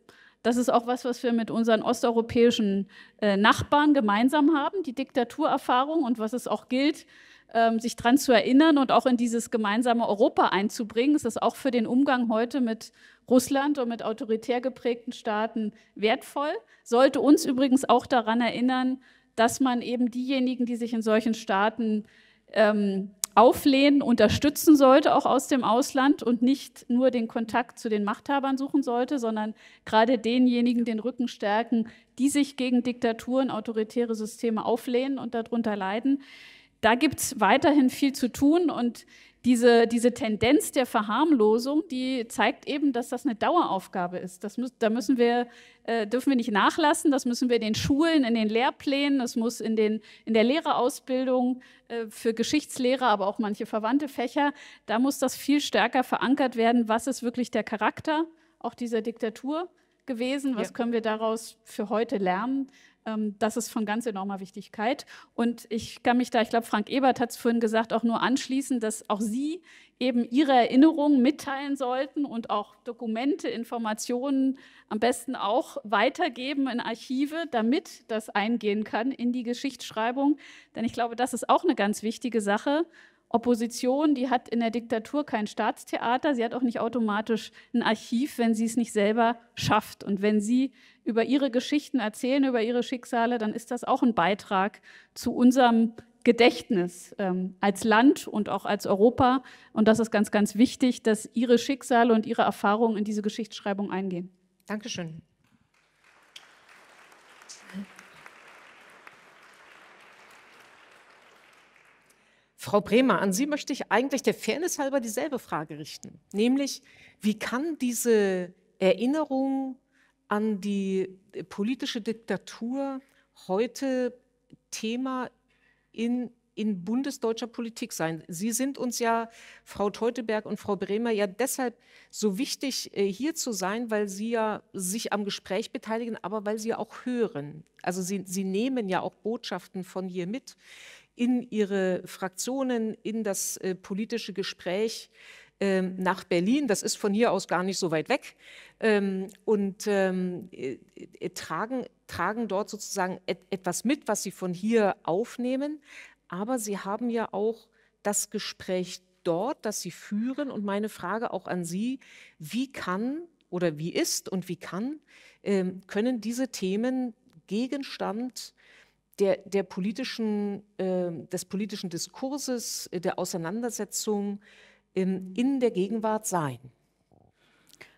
[SPEAKER 5] Das ist auch was, was wir mit unseren osteuropäischen äh, Nachbarn gemeinsam haben, die Diktaturerfahrung und was es auch gilt, ähm, sich daran zu erinnern und auch in dieses gemeinsame Europa einzubringen. Es ist auch für den Umgang heute mit Russland und mit autoritär geprägten Staaten wertvoll. Sollte uns übrigens auch daran erinnern, dass man eben diejenigen, die sich in solchen Staaten ähm, auflehnen, unterstützen sollte, auch aus dem Ausland und nicht nur den Kontakt zu den Machthabern suchen sollte, sondern gerade denjenigen den Rücken stärken, die sich gegen Diktaturen, autoritäre Systeme auflehnen und darunter leiden. Da gibt es weiterhin viel zu tun und diese, diese Tendenz der Verharmlosung, die zeigt eben, dass das eine Daueraufgabe ist. Das muss, da müssen wir, äh, dürfen wir nicht nachlassen, das müssen wir in den Schulen, in den Lehrplänen, das muss in, den, in der Lehrerausbildung äh, für Geschichtslehrer, aber auch manche verwandte Fächer, da muss das viel stärker verankert werden, was ist wirklich der Charakter auch dieser Diktatur gewesen, was ja. können wir daraus für heute lernen. Ähm, das ist von ganz enormer Wichtigkeit. Und ich kann mich da, ich glaube, Frank Ebert hat es vorhin gesagt, auch nur anschließen, dass auch Sie eben Ihre Erinnerungen mitteilen sollten und auch Dokumente, Informationen am besten auch weitergeben in Archive, damit das eingehen kann in die Geschichtsschreibung. Denn ich glaube, das ist auch eine ganz wichtige Sache. Opposition, die hat in der Diktatur kein Staatstheater, sie hat auch nicht automatisch ein Archiv, wenn sie es nicht selber schafft. Und wenn sie über ihre Geschichten erzählen, über ihre Schicksale, dann ist das auch ein Beitrag zu unserem Gedächtnis ähm, als Land und auch als Europa. Und das ist ganz, ganz wichtig, dass ihre Schicksale und ihre Erfahrungen in diese Geschichtsschreibung eingehen. Dankeschön.
[SPEAKER 3] Frau Bremer, an Sie möchte ich eigentlich der Fairness halber dieselbe Frage richten, nämlich wie kann diese Erinnerung an die politische Diktatur heute Thema in, in bundesdeutscher Politik sein? Sie sind uns ja, Frau Teuteberg und Frau Bremer, ja deshalb so wichtig, äh, hier zu sein, weil Sie ja sich am Gespräch beteiligen, aber weil Sie ja auch hören. Also Sie, Sie nehmen ja auch Botschaften von hier mit in ihre Fraktionen, in das äh, politische Gespräch äh, nach Berlin. Das ist von hier aus gar nicht so weit weg. Ähm, und ähm, äh, äh, tragen, tragen dort sozusagen et etwas mit, was sie von hier aufnehmen. Aber sie haben ja auch das Gespräch dort, das sie führen. Und meine Frage auch an Sie, wie kann oder wie ist und wie kann, ähm, können diese Themen Gegenstand der, der politischen, äh, des politischen
[SPEAKER 6] Diskurses, äh, der Auseinandersetzung in, ähm, in der Gegenwart sein.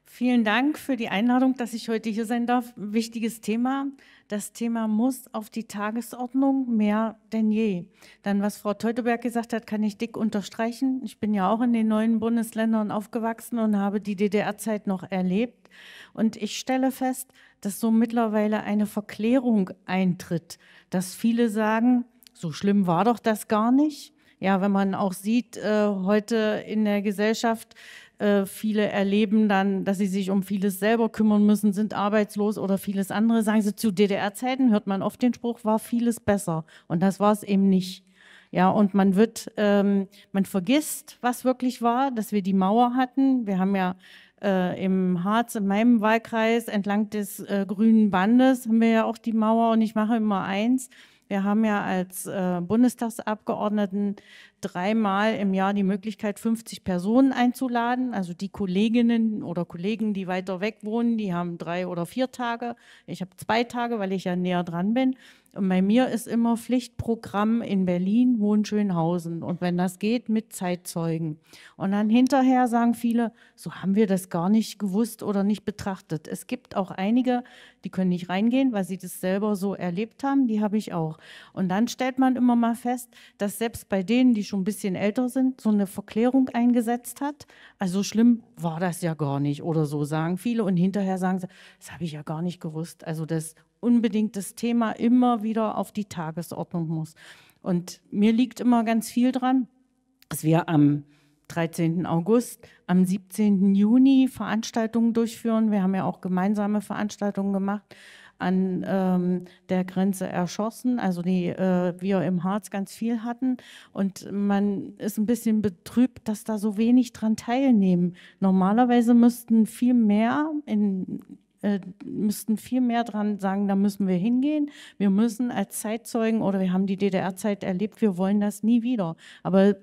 [SPEAKER 6] Vielen Dank für die Einladung, dass ich heute hier sein darf. Wichtiges Thema. Das Thema muss auf die Tagesordnung mehr denn je. Dann, was Frau Teuteberg gesagt hat, kann ich dick unterstreichen. Ich bin ja auch in den neuen Bundesländern aufgewachsen und habe die DDR-Zeit noch erlebt. Und ich stelle fest, dass so mittlerweile eine Verklärung eintritt, dass viele sagen, so schlimm war doch das gar nicht. Ja, wenn man auch sieht, äh, heute in der Gesellschaft, äh, viele erleben dann, dass sie sich um vieles selber kümmern müssen, sind arbeitslos oder vieles andere. Sagen sie, zu DDR-Zeiten hört man oft den Spruch, war vieles besser. Und das war es eben nicht. Ja, und man wird, ähm, man vergisst, was wirklich war, dass wir die Mauer hatten. Wir haben ja äh, im Harz, in meinem Wahlkreis, entlang des äh, grünen Bandes haben wir ja auch die Mauer und ich mache immer eins. Wir haben ja als äh, Bundestagsabgeordneten dreimal im Jahr die Möglichkeit, 50 Personen einzuladen. Also die Kolleginnen oder Kollegen, die weiter weg wohnen, die haben drei oder vier Tage. Ich habe zwei Tage, weil ich ja näher dran bin. Und bei mir ist immer Pflichtprogramm in Berlin, Hohenschönhausen. Und wenn das geht, mit Zeitzeugen. Und dann hinterher sagen viele, so haben wir das gar nicht gewusst oder nicht betrachtet. Es gibt auch einige, die können nicht reingehen, weil sie das selber so erlebt haben. Die habe ich auch. Und dann stellt man immer mal fest, dass selbst bei denen, die schon schon ein bisschen älter sind, so eine Verklärung eingesetzt hat. Also schlimm war das ja gar nicht oder so sagen viele und hinterher sagen sie, das habe ich ja gar nicht gewusst. Also dass unbedingt das Thema immer wieder auf die Tagesordnung muss. Und mir liegt immer ganz viel dran, dass wir am 13. August, am 17. Juni Veranstaltungen durchführen. Wir haben ja auch gemeinsame Veranstaltungen gemacht an ähm, der Grenze erschossen, also die äh, wir im Harz ganz viel hatten. Und man ist ein bisschen betrübt, dass da so wenig dran teilnehmen. Normalerweise müssten viel mehr in äh, müssten viel mehr dran sagen, da müssen wir hingehen. Wir müssen als Zeitzeugen oder wir haben die DDR-Zeit erlebt, wir wollen das nie wieder. Aber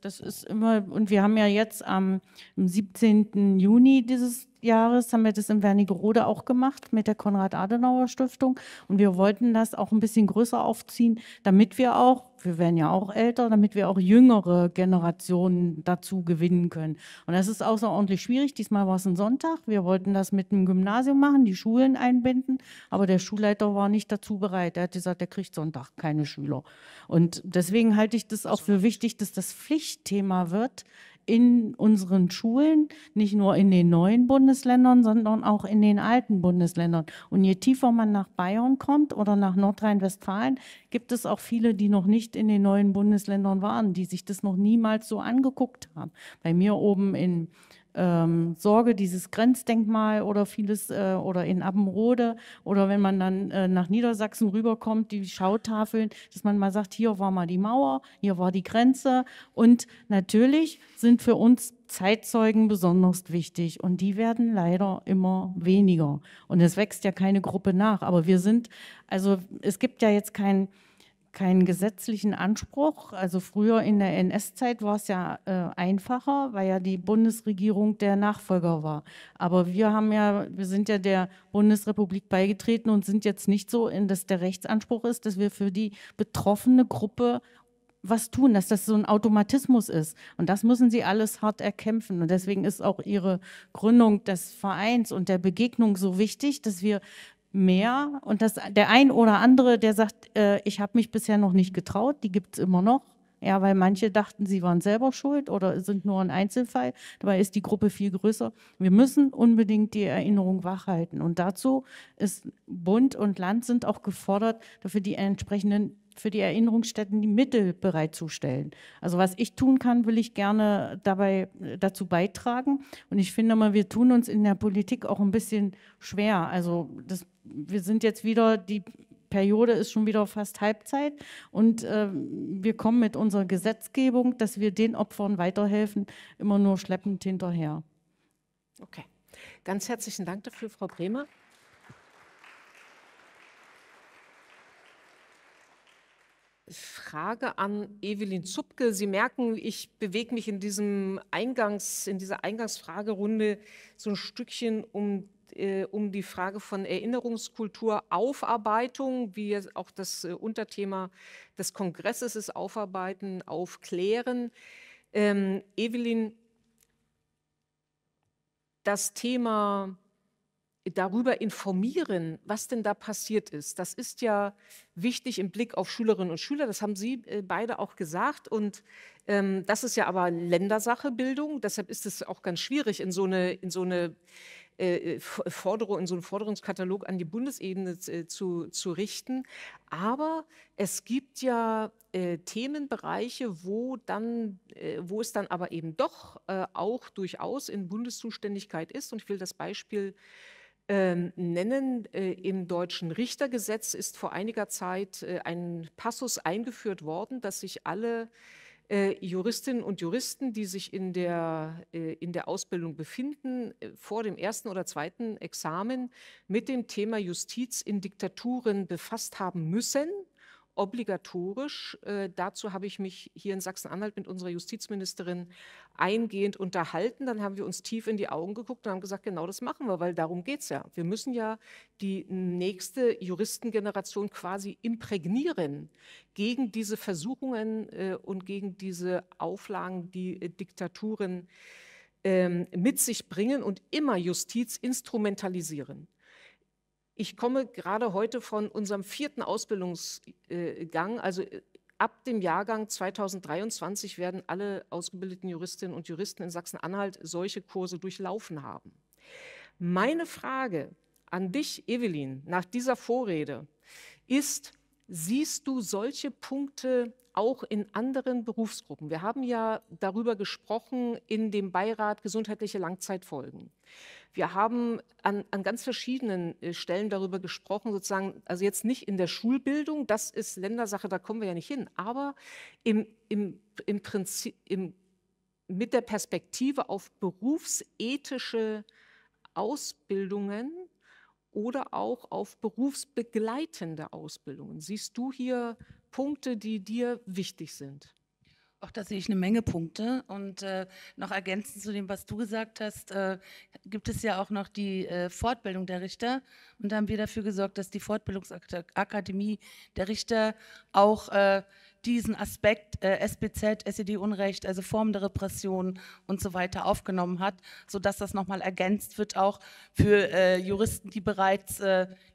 [SPEAKER 6] das ist immer, und wir haben ja jetzt am 17. Juni dieses Jahres haben wir das in Wernigerode auch gemacht mit der Konrad-Adenauer-Stiftung. Und wir wollten das auch ein bisschen größer aufziehen, damit wir auch, wir werden ja auch älter, damit wir auch jüngere Generationen dazu gewinnen können. Und das ist außerordentlich schwierig. Diesmal war es ein Sonntag. Wir wollten das mit einem Gymnasium machen, die Schulen einbinden. Aber der Schulleiter war nicht dazu bereit. Er hat gesagt, er kriegt Sonntag keine Schüler. Und deswegen halte ich das auch für wichtig, dass das Pflichtthema wird in unseren Schulen, nicht nur in den neuen Bundesländern, sondern auch in den alten Bundesländern. Und je tiefer man nach Bayern kommt oder nach Nordrhein-Westfalen, gibt es auch viele, die noch nicht in den neuen Bundesländern waren, die sich das noch niemals so angeguckt haben. Bei mir oben in ähm, Sorge, dieses Grenzdenkmal oder vieles äh, oder in Appenrode oder wenn man dann äh, nach Niedersachsen rüberkommt, die Schautafeln, dass man mal sagt, hier war mal die Mauer, hier war die Grenze. Und natürlich sind für uns Zeitzeugen besonders wichtig und die werden leider immer weniger. Und es wächst ja keine Gruppe nach. Aber wir sind, also es gibt ja jetzt kein keinen gesetzlichen Anspruch. Also früher in der NS-Zeit war es ja äh, einfacher, weil ja die Bundesregierung der Nachfolger war. Aber wir haben ja, wir sind ja der Bundesrepublik beigetreten und sind jetzt nicht so, in, dass der Rechtsanspruch ist, dass wir für die betroffene Gruppe was tun, dass das so ein Automatismus ist. Und das müssen sie alles hart erkämpfen. Und deswegen ist auch ihre Gründung des Vereins und der Begegnung so wichtig, dass wir mehr. Und das, der ein oder andere, der sagt, äh, ich habe mich bisher noch nicht getraut, die gibt es immer noch. Ja, weil manche dachten, sie waren selber schuld oder sind nur ein Einzelfall. Dabei ist die Gruppe viel größer. Wir müssen unbedingt die Erinnerung wachhalten. Und dazu ist Bund und Land sind auch gefordert, dafür die entsprechenden für die Erinnerungsstätten die Mittel bereitzustellen. Also was ich tun kann, will ich gerne dabei äh, dazu beitragen. Und ich finde mal, wir tun uns in der Politik auch ein bisschen schwer. Also das, wir sind jetzt wieder die Periode ist schon wieder fast Halbzeit und äh, wir kommen mit unserer Gesetzgebung, dass wir den Opfern weiterhelfen, immer nur schleppend hinterher.
[SPEAKER 3] Okay, ganz herzlichen Dank dafür, Frau Bremer. Frage an Evelyn Zupke. Sie merken, ich bewege mich in, diesem Eingangs, in dieser Eingangsfragerunde so ein Stückchen um, äh, um die Frage von Erinnerungskultur, Aufarbeitung, wie auch das äh, Unterthema des Kongresses ist, Aufarbeiten, Aufklären. Ähm, Evelyn, das Thema darüber informieren, was denn da passiert ist. Das ist ja wichtig im Blick auf Schülerinnen und Schüler. Das haben Sie äh, beide auch gesagt. Und ähm, das ist ja aber Ländersache Bildung. Deshalb ist es auch ganz schwierig, in so eine, in so eine äh, äh Forderung, in so einen Forderungskatalog an die Bundesebene äh, zu, zu richten. Aber es gibt ja äh, Themenbereiche, wo, dann, äh, wo es dann aber eben doch auch durchaus in Bundeszuständigkeit ist. Und ich will das Beispiel ähm, nennen. Äh, Im deutschen Richtergesetz ist vor einiger Zeit äh, ein Passus eingeführt worden, dass sich alle äh, Juristinnen und Juristen, die sich in der, in der Ausbildung befinden, vor dem ersten oder zweiten Examen mit dem Thema Justiz in Diktaturen befasst haben müssen obligatorisch. Äh, dazu habe ich mich hier in Sachsen-Anhalt mit unserer Justizministerin eingehend unterhalten. Dann haben wir uns tief in die Augen geguckt und haben gesagt, genau das machen wir, weil darum geht es ja. Wir müssen ja die nächste Juristengeneration quasi imprägnieren gegen diese Versuchungen äh, und gegen diese Auflagen, die äh, Diktaturen ähm, mit sich bringen und immer Justiz instrumentalisieren. Ich komme gerade heute von unserem vierten Ausbildungsgang, also äh, ab dem Jahrgang 2023 werden alle ausgebildeten Juristinnen und Juristen in Sachsen-Anhalt solche Kurse durchlaufen haben. Meine Frage an dich, Evelyn, nach dieser Vorrede ist, siehst du solche Punkte auch in anderen Berufsgruppen. Wir haben ja darüber gesprochen in dem Beirat gesundheitliche Langzeitfolgen. Wir haben an, an ganz verschiedenen äh, Stellen darüber gesprochen, sozusagen, also jetzt nicht in der Schulbildung, das ist Ländersache, da kommen wir ja nicht hin, aber im, im, im Prinzip, im, mit der Perspektive auf berufsethische Ausbildungen oder auch auf berufsbegleitende
[SPEAKER 1] Ausbildungen. Siehst du hier Punkte, die dir wichtig sind? Auch da sehe ich eine Menge Punkte. Und äh, noch ergänzend zu dem, was du gesagt hast, äh, gibt es ja auch noch die äh, Fortbildung der Richter. Und da haben wir dafür gesorgt, dass die Fortbildungsakademie der Richter auch äh, diesen Aspekt äh, SBZ, SED-Unrecht, also Formen der Repression und so weiter aufgenommen hat, sodass das nochmal ergänzt wird auch für äh, Juristen, die bereits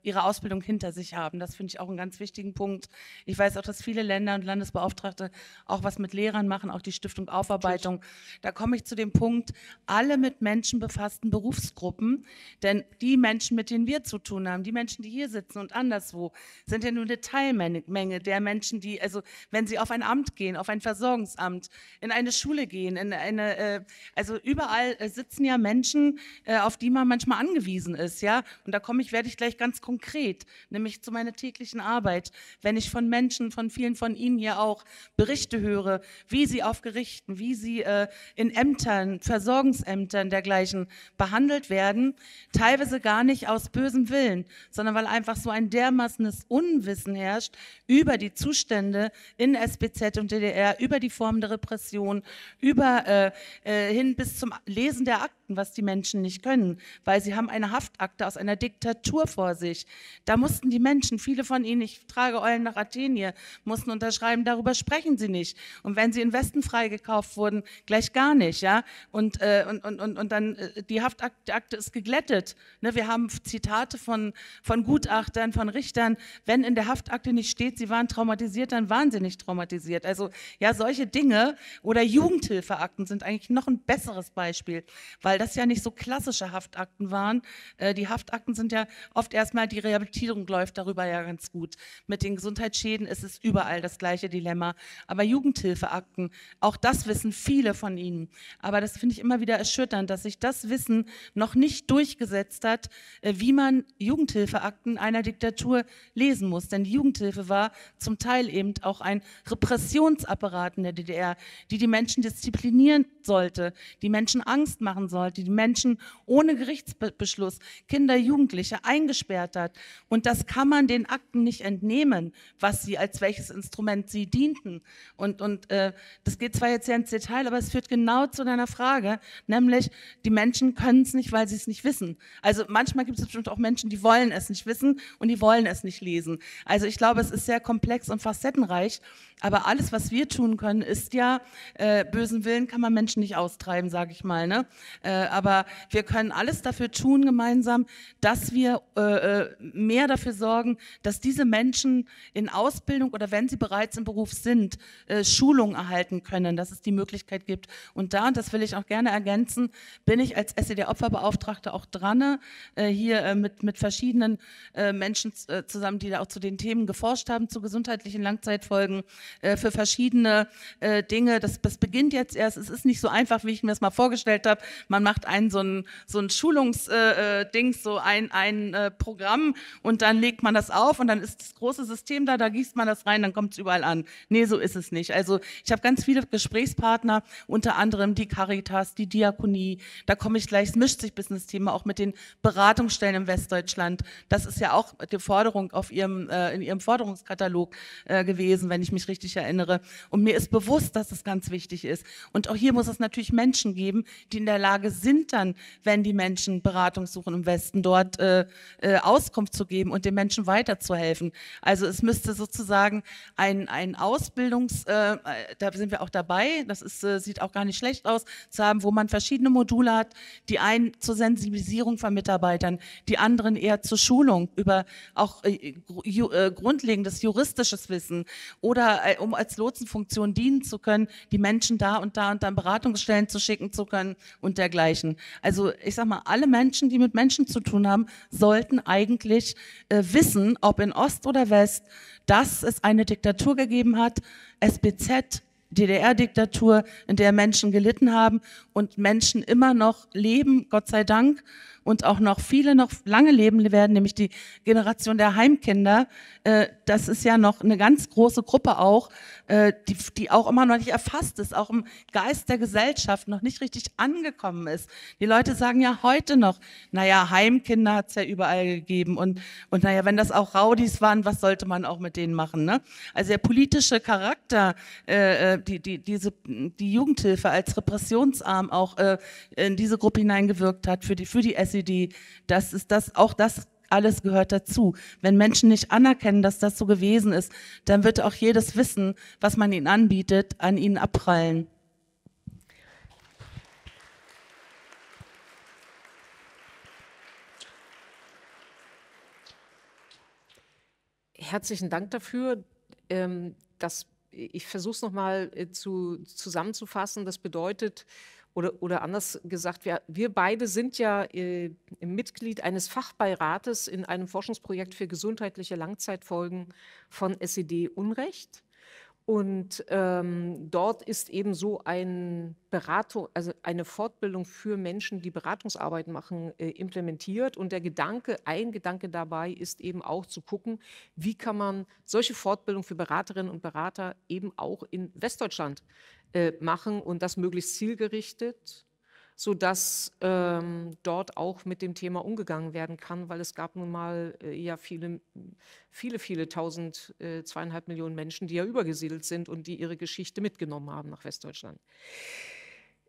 [SPEAKER 1] ihre Ausbildung hinter sich haben. Das finde ich auch einen ganz wichtigen Punkt. Ich weiß auch, dass viele Länder und Landesbeauftragte auch was mit Lehrern machen, auch die Stiftung Aufarbeitung. Da komme ich zu dem Punkt, alle mit Menschen befassten Berufsgruppen, denn die Menschen, mit denen wir zu tun haben, die Menschen, die hier sitzen und anderswo, sind ja nur eine Teilmenge der Menschen, die, also wenn sie auf ein Amt gehen, auf ein Versorgungsamt, in eine Schule gehen, in eine, äh, also überall äh, sitzen ja Menschen, äh, auf die man manchmal angewiesen ist, ja. Und da komme ich, werde ich gleich ganz kurz konkret, nämlich zu meiner täglichen Arbeit, wenn ich von Menschen, von vielen von Ihnen hier auch Berichte höre, wie sie auf Gerichten, wie sie äh, in Ämtern, Versorgungsämtern dergleichen behandelt werden, teilweise gar nicht aus bösem Willen, sondern weil einfach so ein dermaßenes Unwissen herrscht über die Zustände in SBZ und DDR, über die Formen der Repression, über äh, äh, hin bis zum Lesen der Akten, was die Menschen nicht können, weil sie haben eine Haftakte aus einer Diktatur vor sich nicht. Da mussten die Menschen, viele von ihnen, ich trage Eulen nach Athen hier, mussten unterschreiben, darüber sprechen sie nicht. Und wenn sie in Westen freigekauft wurden, gleich gar nicht. ja. Und, äh, und, und, und, und dann, äh, die Haftakte ist geglättet. Ne? Wir haben Zitate von, von Gutachtern, von Richtern. Wenn in der Haftakte nicht steht, sie waren traumatisiert, dann waren sie nicht traumatisiert. Also ja, solche Dinge oder Jugendhilfeakten sind eigentlich noch ein besseres Beispiel, weil das ja nicht so klassische Haftakten waren. Äh, die Haftakten sind ja oft erstmal die Rehabilitierung läuft darüber ja ganz gut. Mit den Gesundheitsschäden ist es überall das gleiche Dilemma. Aber Jugendhilfeakten, auch das wissen viele von Ihnen. Aber das finde ich immer wieder erschütternd, dass sich das Wissen noch nicht durchgesetzt hat, äh, wie man Jugendhilfeakten einer Diktatur lesen muss. Denn die Jugendhilfe war zum Teil eben auch ein Repressionsapparat in der DDR, die die Menschen disziplinieren sollte, die Menschen Angst machen sollte, die Menschen ohne Gerichtsbeschluss Kinder, Jugendliche eingesperrt hat. Und das kann man den Akten nicht entnehmen, was sie, als welches Instrument sie dienten. Und, und äh, das geht zwar jetzt sehr ins Detail, aber es führt genau zu deiner Frage, nämlich die Menschen können es nicht, weil sie es nicht wissen. Also manchmal gibt es bestimmt auch Menschen, die wollen es nicht wissen und die wollen es nicht lesen. Also ich glaube, es ist sehr komplex und facettenreich, aber alles, was wir tun können, ist ja, äh, bösen Willen kann man Menschen nicht austreiben, sage ich mal. Ne? Äh, aber wir können alles dafür tun gemeinsam, dass wir äh, äh mehr dafür sorgen, dass diese Menschen in Ausbildung oder wenn sie bereits im Beruf sind, äh, Schulung erhalten können, dass es die Möglichkeit gibt. Und da, und das will ich auch gerne ergänzen, bin ich als SED-Opferbeauftragte auch dran, äh, hier äh, mit, mit verschiedenen äh, Menschen zusammen, die da auch zu den Themen geforscht haben, zu gesundheitlichen Langzeitfolgen, für verschiedene Dinge. Das, das beginnt jetzt erst. Es ist nicht so einfach, wie ich mir das mal vorgestellt habe. Man macht einen so ein, so ein Schulungsding, so ein, ein Programm zusammen und dann legt man das auf und dann ist das große System da, da gießt man das rein, dann kommt es überall an. Nee, so ist es nicht. Also ich habe ganz viele Gesprächspartner, unter anderem die Caritas, die Diakonie, da komme ich gleich, es mischt sich Business-Thema auch mit den Beratungsstellen im Westdeutschland. Das ist ja auch die Forderung auf ihrem, äh, in ihrem Forderungskatalog äh, gewesen, wenn ich mich richtig erinnere. Und mir ist bewusst, dass es das ganz wichtig ist. Und auch hier muss es natürlich Menschen geben, die in der Lage sind, dann, wenn die Menschen Beratung suchen im Westen, dort äh, äh, aus Auskunft zu geben und den Menschen weiterzuhelfen. Also es müsste sozusagen ein, ein Ausbildungs, äh, da sind wir auch dabei, das ist, äh, sieht auch gar nicht schlecht aus, zu haben, wo man verschiedene Module hat, die einen zur Sensibilisierung von Mitarbeitern, die anderen eher zur Schulung über auch äh, ju, äh, grundlegendes juristisches Wissen oder äh, um als Lotsenfunktion dienen zu können, die Menschen da und da und dann Beratungsstellen zu schicken zu können und dergleichen. Also ich sag mal, alle Menschen, die mit Menschen zu tun haben, sollten eigentlich eigentlich äh, wissen, ob in Ost oder West, dass es eine Diktatur gegeben hat, SBZ, DDR-Diktatur, in der Menschen gelitten haben und Menschen immer noch leben, Gott sei Dank, und auch noch viele noch lange leben werden, nämlich die Generation der Heimkinder. Äh, das ist ja noch eine ganz große Gruppe auch, äh, die, die auch immer noch nicht erfasst ist, auch im Geist der Gesellschaft noch nicht richtig angekommen ist. Die Leute sagen ja heute noch, naja, Heimkinder hat es ja überall gegeben und, und naja, wenn das auch Raudis waren, was sollte man auch mit denen machen? Ne? Also der politische Charakter, äh, äh, die, die, diese, die Jugendhilfe als repressionsarm auch äh, in diese Gruppe hineingewirkt hat für die, für die SED die, das ist das, auch das alles gehört dazu. Wenn Menschen nicht anerkennen, dass das so gewesen ist, dann wird auch jedes Wissen, was man ihnen anbietet, an ihnen abprallen.
[SPEAKER 3] Herzlichen Dank dafür. Ähm, das, ich versuche es nochmal äh, zu, zusammenzufassen. Das bedeutet, oder, oder anders gesagt, wir, wir beide sind ja äh, Mitglied eines Fachbeirates in einem Forschungsprojekt für gesundheitliche Langzeitfolgen von SED-Unrecht. Und ähm, dort ist eben so ein Beratung, also eine Fortbildung für Menschen, die Beratungsarbeit machen, äh, implementiert. Und der Gedanke, ein Gedanke dabei ist eben auch zu gucken, wie kann man solche Fortbildung für Beraterinnen und Berater eben auch in Westdeutschland äh, machen und das möglichst zielgerichtet sodass ähm, dort auch mit dem Thema umgegangen werden kann, weil es gab nun mal äh, ja viele, viele, viele tausend, äh, zweieinhalb Millionen Menschen, die ja übergesiedelt sind und die ihre Geschichte mitgenommen haben nach Westdeutschland.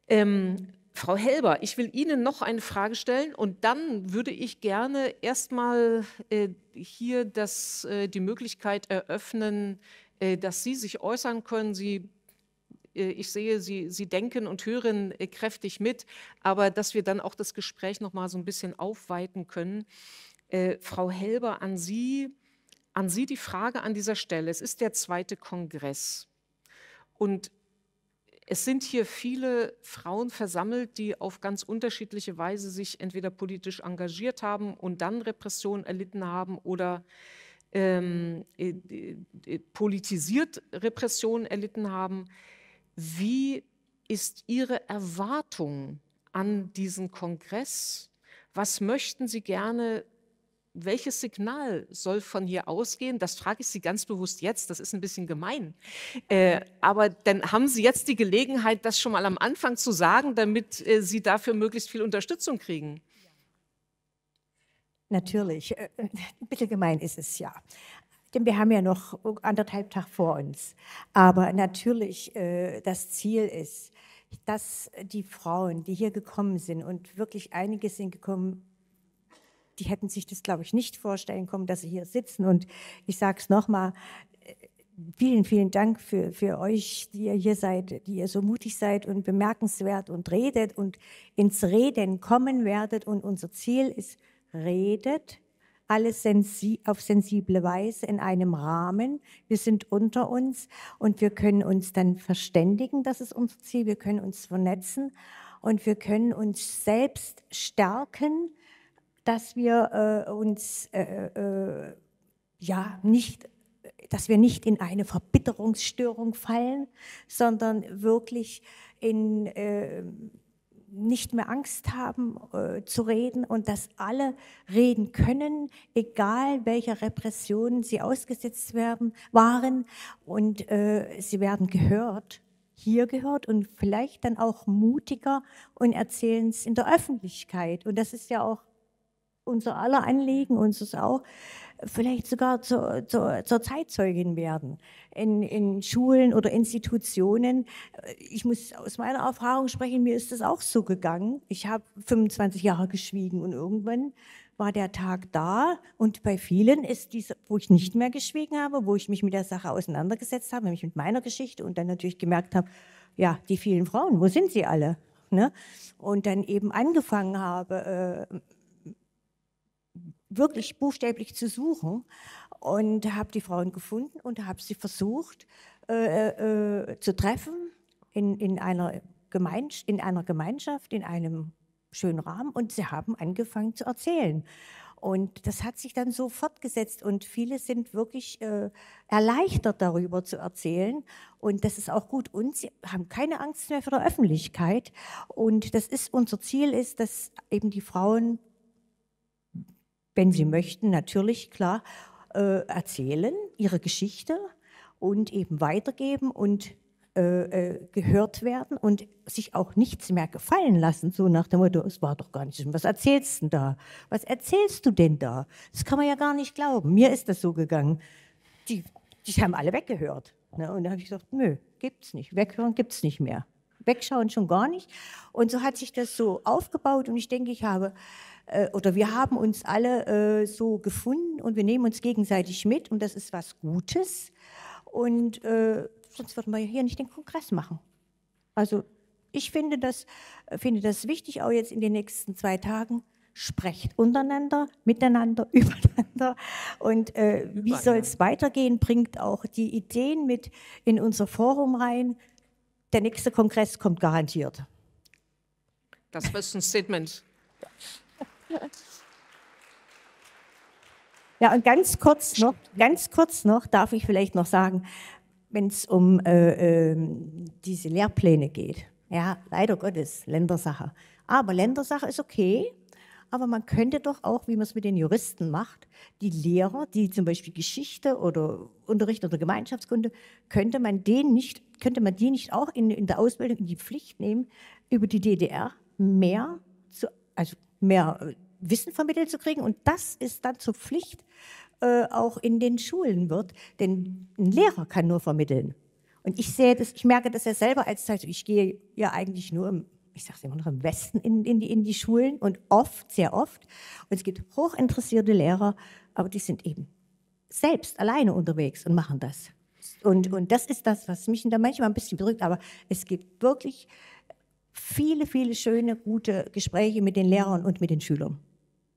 [SPEAKER 3] Ähm, Frau Helber, ich will Ihnen noch eine Frage stellen und dann würde ich gerne erstmal äh, hier das, äh, die Möglichkeit eröffnen, äh, dass Sie sich äußern können. Sie äh, ich sehe, Sie, Sie denken und hören äh, kräftig mit, aber dass wir dann auch das Gespräch noch mal so ein bisschen aufweiten können. Äh, Frau Helber, an Sie, an Sie die Frage an dieser Stelle. Es ist der zweite Kongress und es sind hier viele Frauen versammelt, die auf ganz unterschiedliche Weise sich entweder politisch engagiert haben und dann Repressionen erlitten haben oder ähm, äh, äh, politisiert Repressionen erlitten haben wie ist Ihre Erwartung an diesen Kongress? Was möchten Sie gerne welches Signal soll von hier ausgehen? Das frage ich Sie ganz bewusst jetzt. Das ist ein bisschen gemein. Äh, aber dann haben Sie jetzt die Gelegenheit, das schon mal am Anfang zu sagen, damit äh, Sie dafür möglichst viel Unterstützung kriegen.
[SPEAKER 4] Natürlich. Äh, äh, bitte gemein ist es ja denn wir haben ja noch anderthalb Tag vor uns. Aber natürlich, äh, das Ziel ist, dass die Frauen, die hier gekommen sind und wirklich einige sind gekommen, die hätten sich das, glaube ich, nicht vorstellen können, dass sie hier sitzen. Und ich sage es nochmal, äh, vielen, vielen Dank für, für euch, die ihr hier seid, die ihr so mutig seid und bemerkenswert und redet und ins Reden kommen werdet. Und unser Ziel ist, redet, alles sensi auf sensible Weise in einem Rahmen. Wir sind unter uns und wir können uns dann verständigen, das ist unser Ziel. Wir können uns vernetzen und wir können uns selbst stärken, dass wir äh, uns äh, äh, ja nicht dass wir nicht in eine Verbitterungsstörung fallen, sondern wirklich in, äh, nicht mehr Angst haben äh, zu reden und dass alle reden können, egal welcher Repression sie ausgesetzt werden, waren und äh, sie werden gehört, hier gehört und vielleicht dann auch mutiger und erzählen es in der Öffentlichkeit. Und das ist ja auch unser aller Anliegen, unseres auch, vielleicht sogar zur, zur, zur Zeitzeugin werden in, in Schulen oder Institutionen. Äh, ich muss aus meiner Erfahrung sprechen, mir ist das auch so gegangen. Ich habe 25 Jahre geschwiegen und irgendwann war der Tag da und bei vielen ist dies, wo ich nicht mehr geschwiegen habe, wo ich mich mit der Sache auseinandergesetzt habe, nämlich mit meiner Geschichte und dann natürlich gemerkt habe, ja, die vielen Frauen, wo sind sie alle? Ne? Und dann eben angefangen habe, äh, wirklich buchstäblich zu suchen und habe die Frauen gefunden und habe sie versucht äh, äh, zu treffen in, in, einer in einer Gemeinschaft, in einem schönen Rahmen und sie haben angefangen zu erzählen. Und das hat sich dann so fortgesetzt und viele sind wirklich äh, erleichtert darüber zu erzählen. Und das ist auch gut. Und sie haben keine Angst mehr vor der Öffentlichkeit. Und das ist unser Ziel, ist, dass eben die Frauen wenn sie möchten, natürlich klar äh, erzählen, ihre Geschichte und eben weitergeben und äh, äh, gehört werden und sich auch nichts mehr gefallen lassen, so nach dem Motto, es war doch gar nicht so, was erzählst du denn da? Was erzählst du denn da? Das kann man ja gar nicht glauben. Mir ist das so gegangen. Die, die haben alle weggehört. Ne? Und da habe ich gesagt, nö, gibt's nicht. Weghören gibt es nicht mehr. Wegschauen schon gar nicht. Und so hat sich das so aufgebaut und ich denke, ich habe äh, oder wir haben uns alle äh, so gefunden und wir nehmen uns gegenseitig mit und das ist was Gutes. Und äh, sonst würden wir hier nicht den Kongress machen. Also ich finde das, finde das wichtig, auch jetzt in den nächsten zwei Tagen. Sprecht untereinander, miteinander, <laughs> übereinander. Und äh, wie soll es weitergehen? Bringt auch die Ideen mit in unser Forum rein. Der nächste Kongress kommt garantiert.
[SPEAKER 3] Das ist ein Statement.
[SPEAKER 4] Ja, und ganz kurz noch, ganz kurz noch darf ich vielleicht noch sagen, wenn es um äh, äh, diese Lehrpläne geht. Ja, leider Gottes, Ländersache. Aber Ländersache ist okay, aber man könnte doch auch, wie man es mit den Juristen macht, die Lehrer, die zum Beispiel Geschichte oder Unterricht oder Gemeinschaftskunde, könnte man, den nicht, könnte man die nicht auch in, in der Ausbildung in die Pflicht nehmen, über die DDR mehr zu, also mehr äh, Wissen vermittelt zu kriegen. Und das ist dann zur Pflicht äh, auch in den Schulen wird. Denn ein Lehrer kann nur vermitteln. Und ich sehe das, ich merke das ja selber als Zeit. Ich gehe ja eigentlich nur im, ich sage es immer noch im Westen in, in, die, in die Schulen und oft, sehr oft. Und es gibt hochinteressierte Lehrer, aber die sind eben selbst alleine unterwegs und machen das. Und, und das ist das, was mich da manchmal ein bisschen bedrückt. Aber es gibt wirklich viele, viele schöne, gute Gespräche mit den Lehrern und mit den Schülern.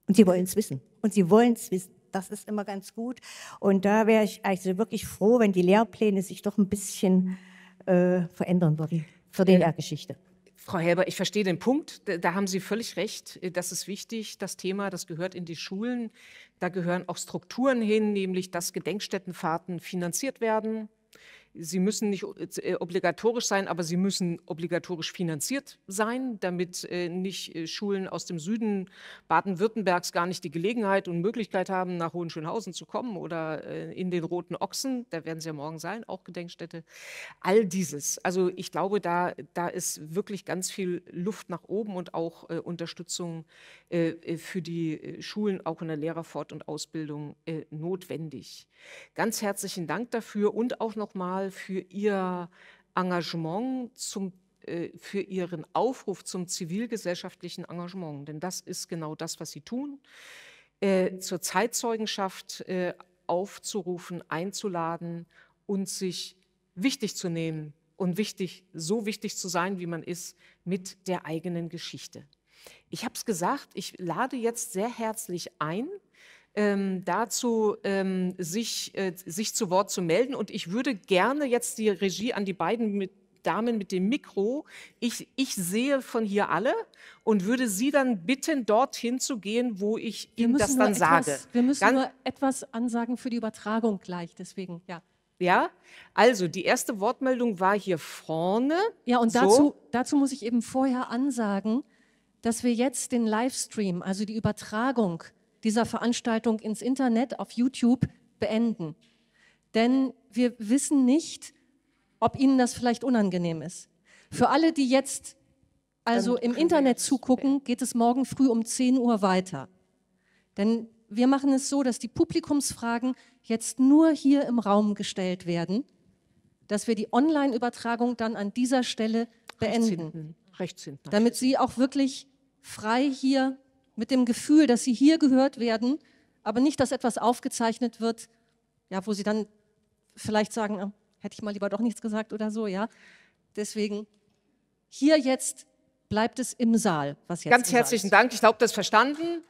[SPEAKER 4] Und sie wollen es wissen. Und sie wollen es wissen. Das ist immer ganz gut. Und da wäre ich also wirklich froh, wenn die Lehrpläne sich doch ein bisschen äh, verändern würden für die äh, Lehrgeschichte.
[SPEAKER 3] Frau Helber, ich verstehe den Punkt. Da haben Sie völlig recht. Das ist wichtig, das Thema, das gehört in die Schulen. Da gehören auch Strukturen hin, nämlich dass Gedenkstättenfahrten finanziert werden. Sie müssen nicht äh, obligatorisch sein, aber sie müssen obligatorisch finanziert sein, damit äh, nicht äh, Schulen aus dem Süden Baden-Württembergs gar nicht die Gelegenheit und Möglichkeit haben, nach Hohenschönhausen zu kommen oder in den Roten Ochsen, da werden sie ja morgen sein, auch Gedenkstätte. All dieses. Also ich glaube, da, da ist wirklich ganz viel Luft nach oben und auch Unterstützung für die Schulen, auch in der Lehrerfort- und Ausbildung notwendig. Ganz herzlichen Dank dafür und auch nochmal nochmal für Ihr Engagement zum äh, für ihren Aufruf zum zivilgesellschaftlichen Engagement. Denn das ist genau das, was sie tun. Äh, zur Zeitzeugenschaft äh, aufzurufen, einzuladen und sich wichtig zu nehmen und wichtig, so wichtig zu sein, wie man ist, mit der eigenen Geschichte. Ich habe es gesagt, ich lade jetzt sehr herzlich ein ähm, dazu, ähm, sich, äh, sich zu Wort zu melden. Und ich würde gerne jetzt die Regie an die beiden mit Damen mit dem Mikro. Ich, ich sehe von hier alle und würde Sie dann bitten, dorthin
[SPEAKER 2] zu gehen, wo ich wir Ihnen das dann etwas, sage. Wir müssen Ganz, nur etwas ansagen für die Übertragung gleich, deswegen, ja.
[SPEAKER 3] Ja, also die erste Wortmeldung war hier vorne. Ja, und so.
[SPEAKER 2] dazu muss ich eben vorher ansagen, dass wir jetzt den Livestream, also die Übertragung, dieser Veranstaltung ins Internet, auf YouTube beenden. Denn wir wissen nicht, ob Ihnen das vielleicht unangenehm ist. Für alle, die jetzt also im Internet zugucken, geht es morgen früh um 10 Uhr weiter. Denn wir machen es so, dass die Publikumsfragen jetzt nur hier im Raum gestellt werden, dass wir die Online-Übertragung dann an dieser Stelle beenden. Rechts hinten. Rechts hinten. Damit Sie auch wirklich frei hier mit dem Gefühl, dass sie hier gehört werden, aber nicht, dass etwas aufgezeichnet wird, ja, wo sie dann vielleicht sagen, äh, hätte ich mal lieber doch nichts gesagt oder so, ja. Deswegen hier jetzt bleibt es im Saal. Was jetzt Ganz herzlichen Dank. Ich glaube, das verstanden.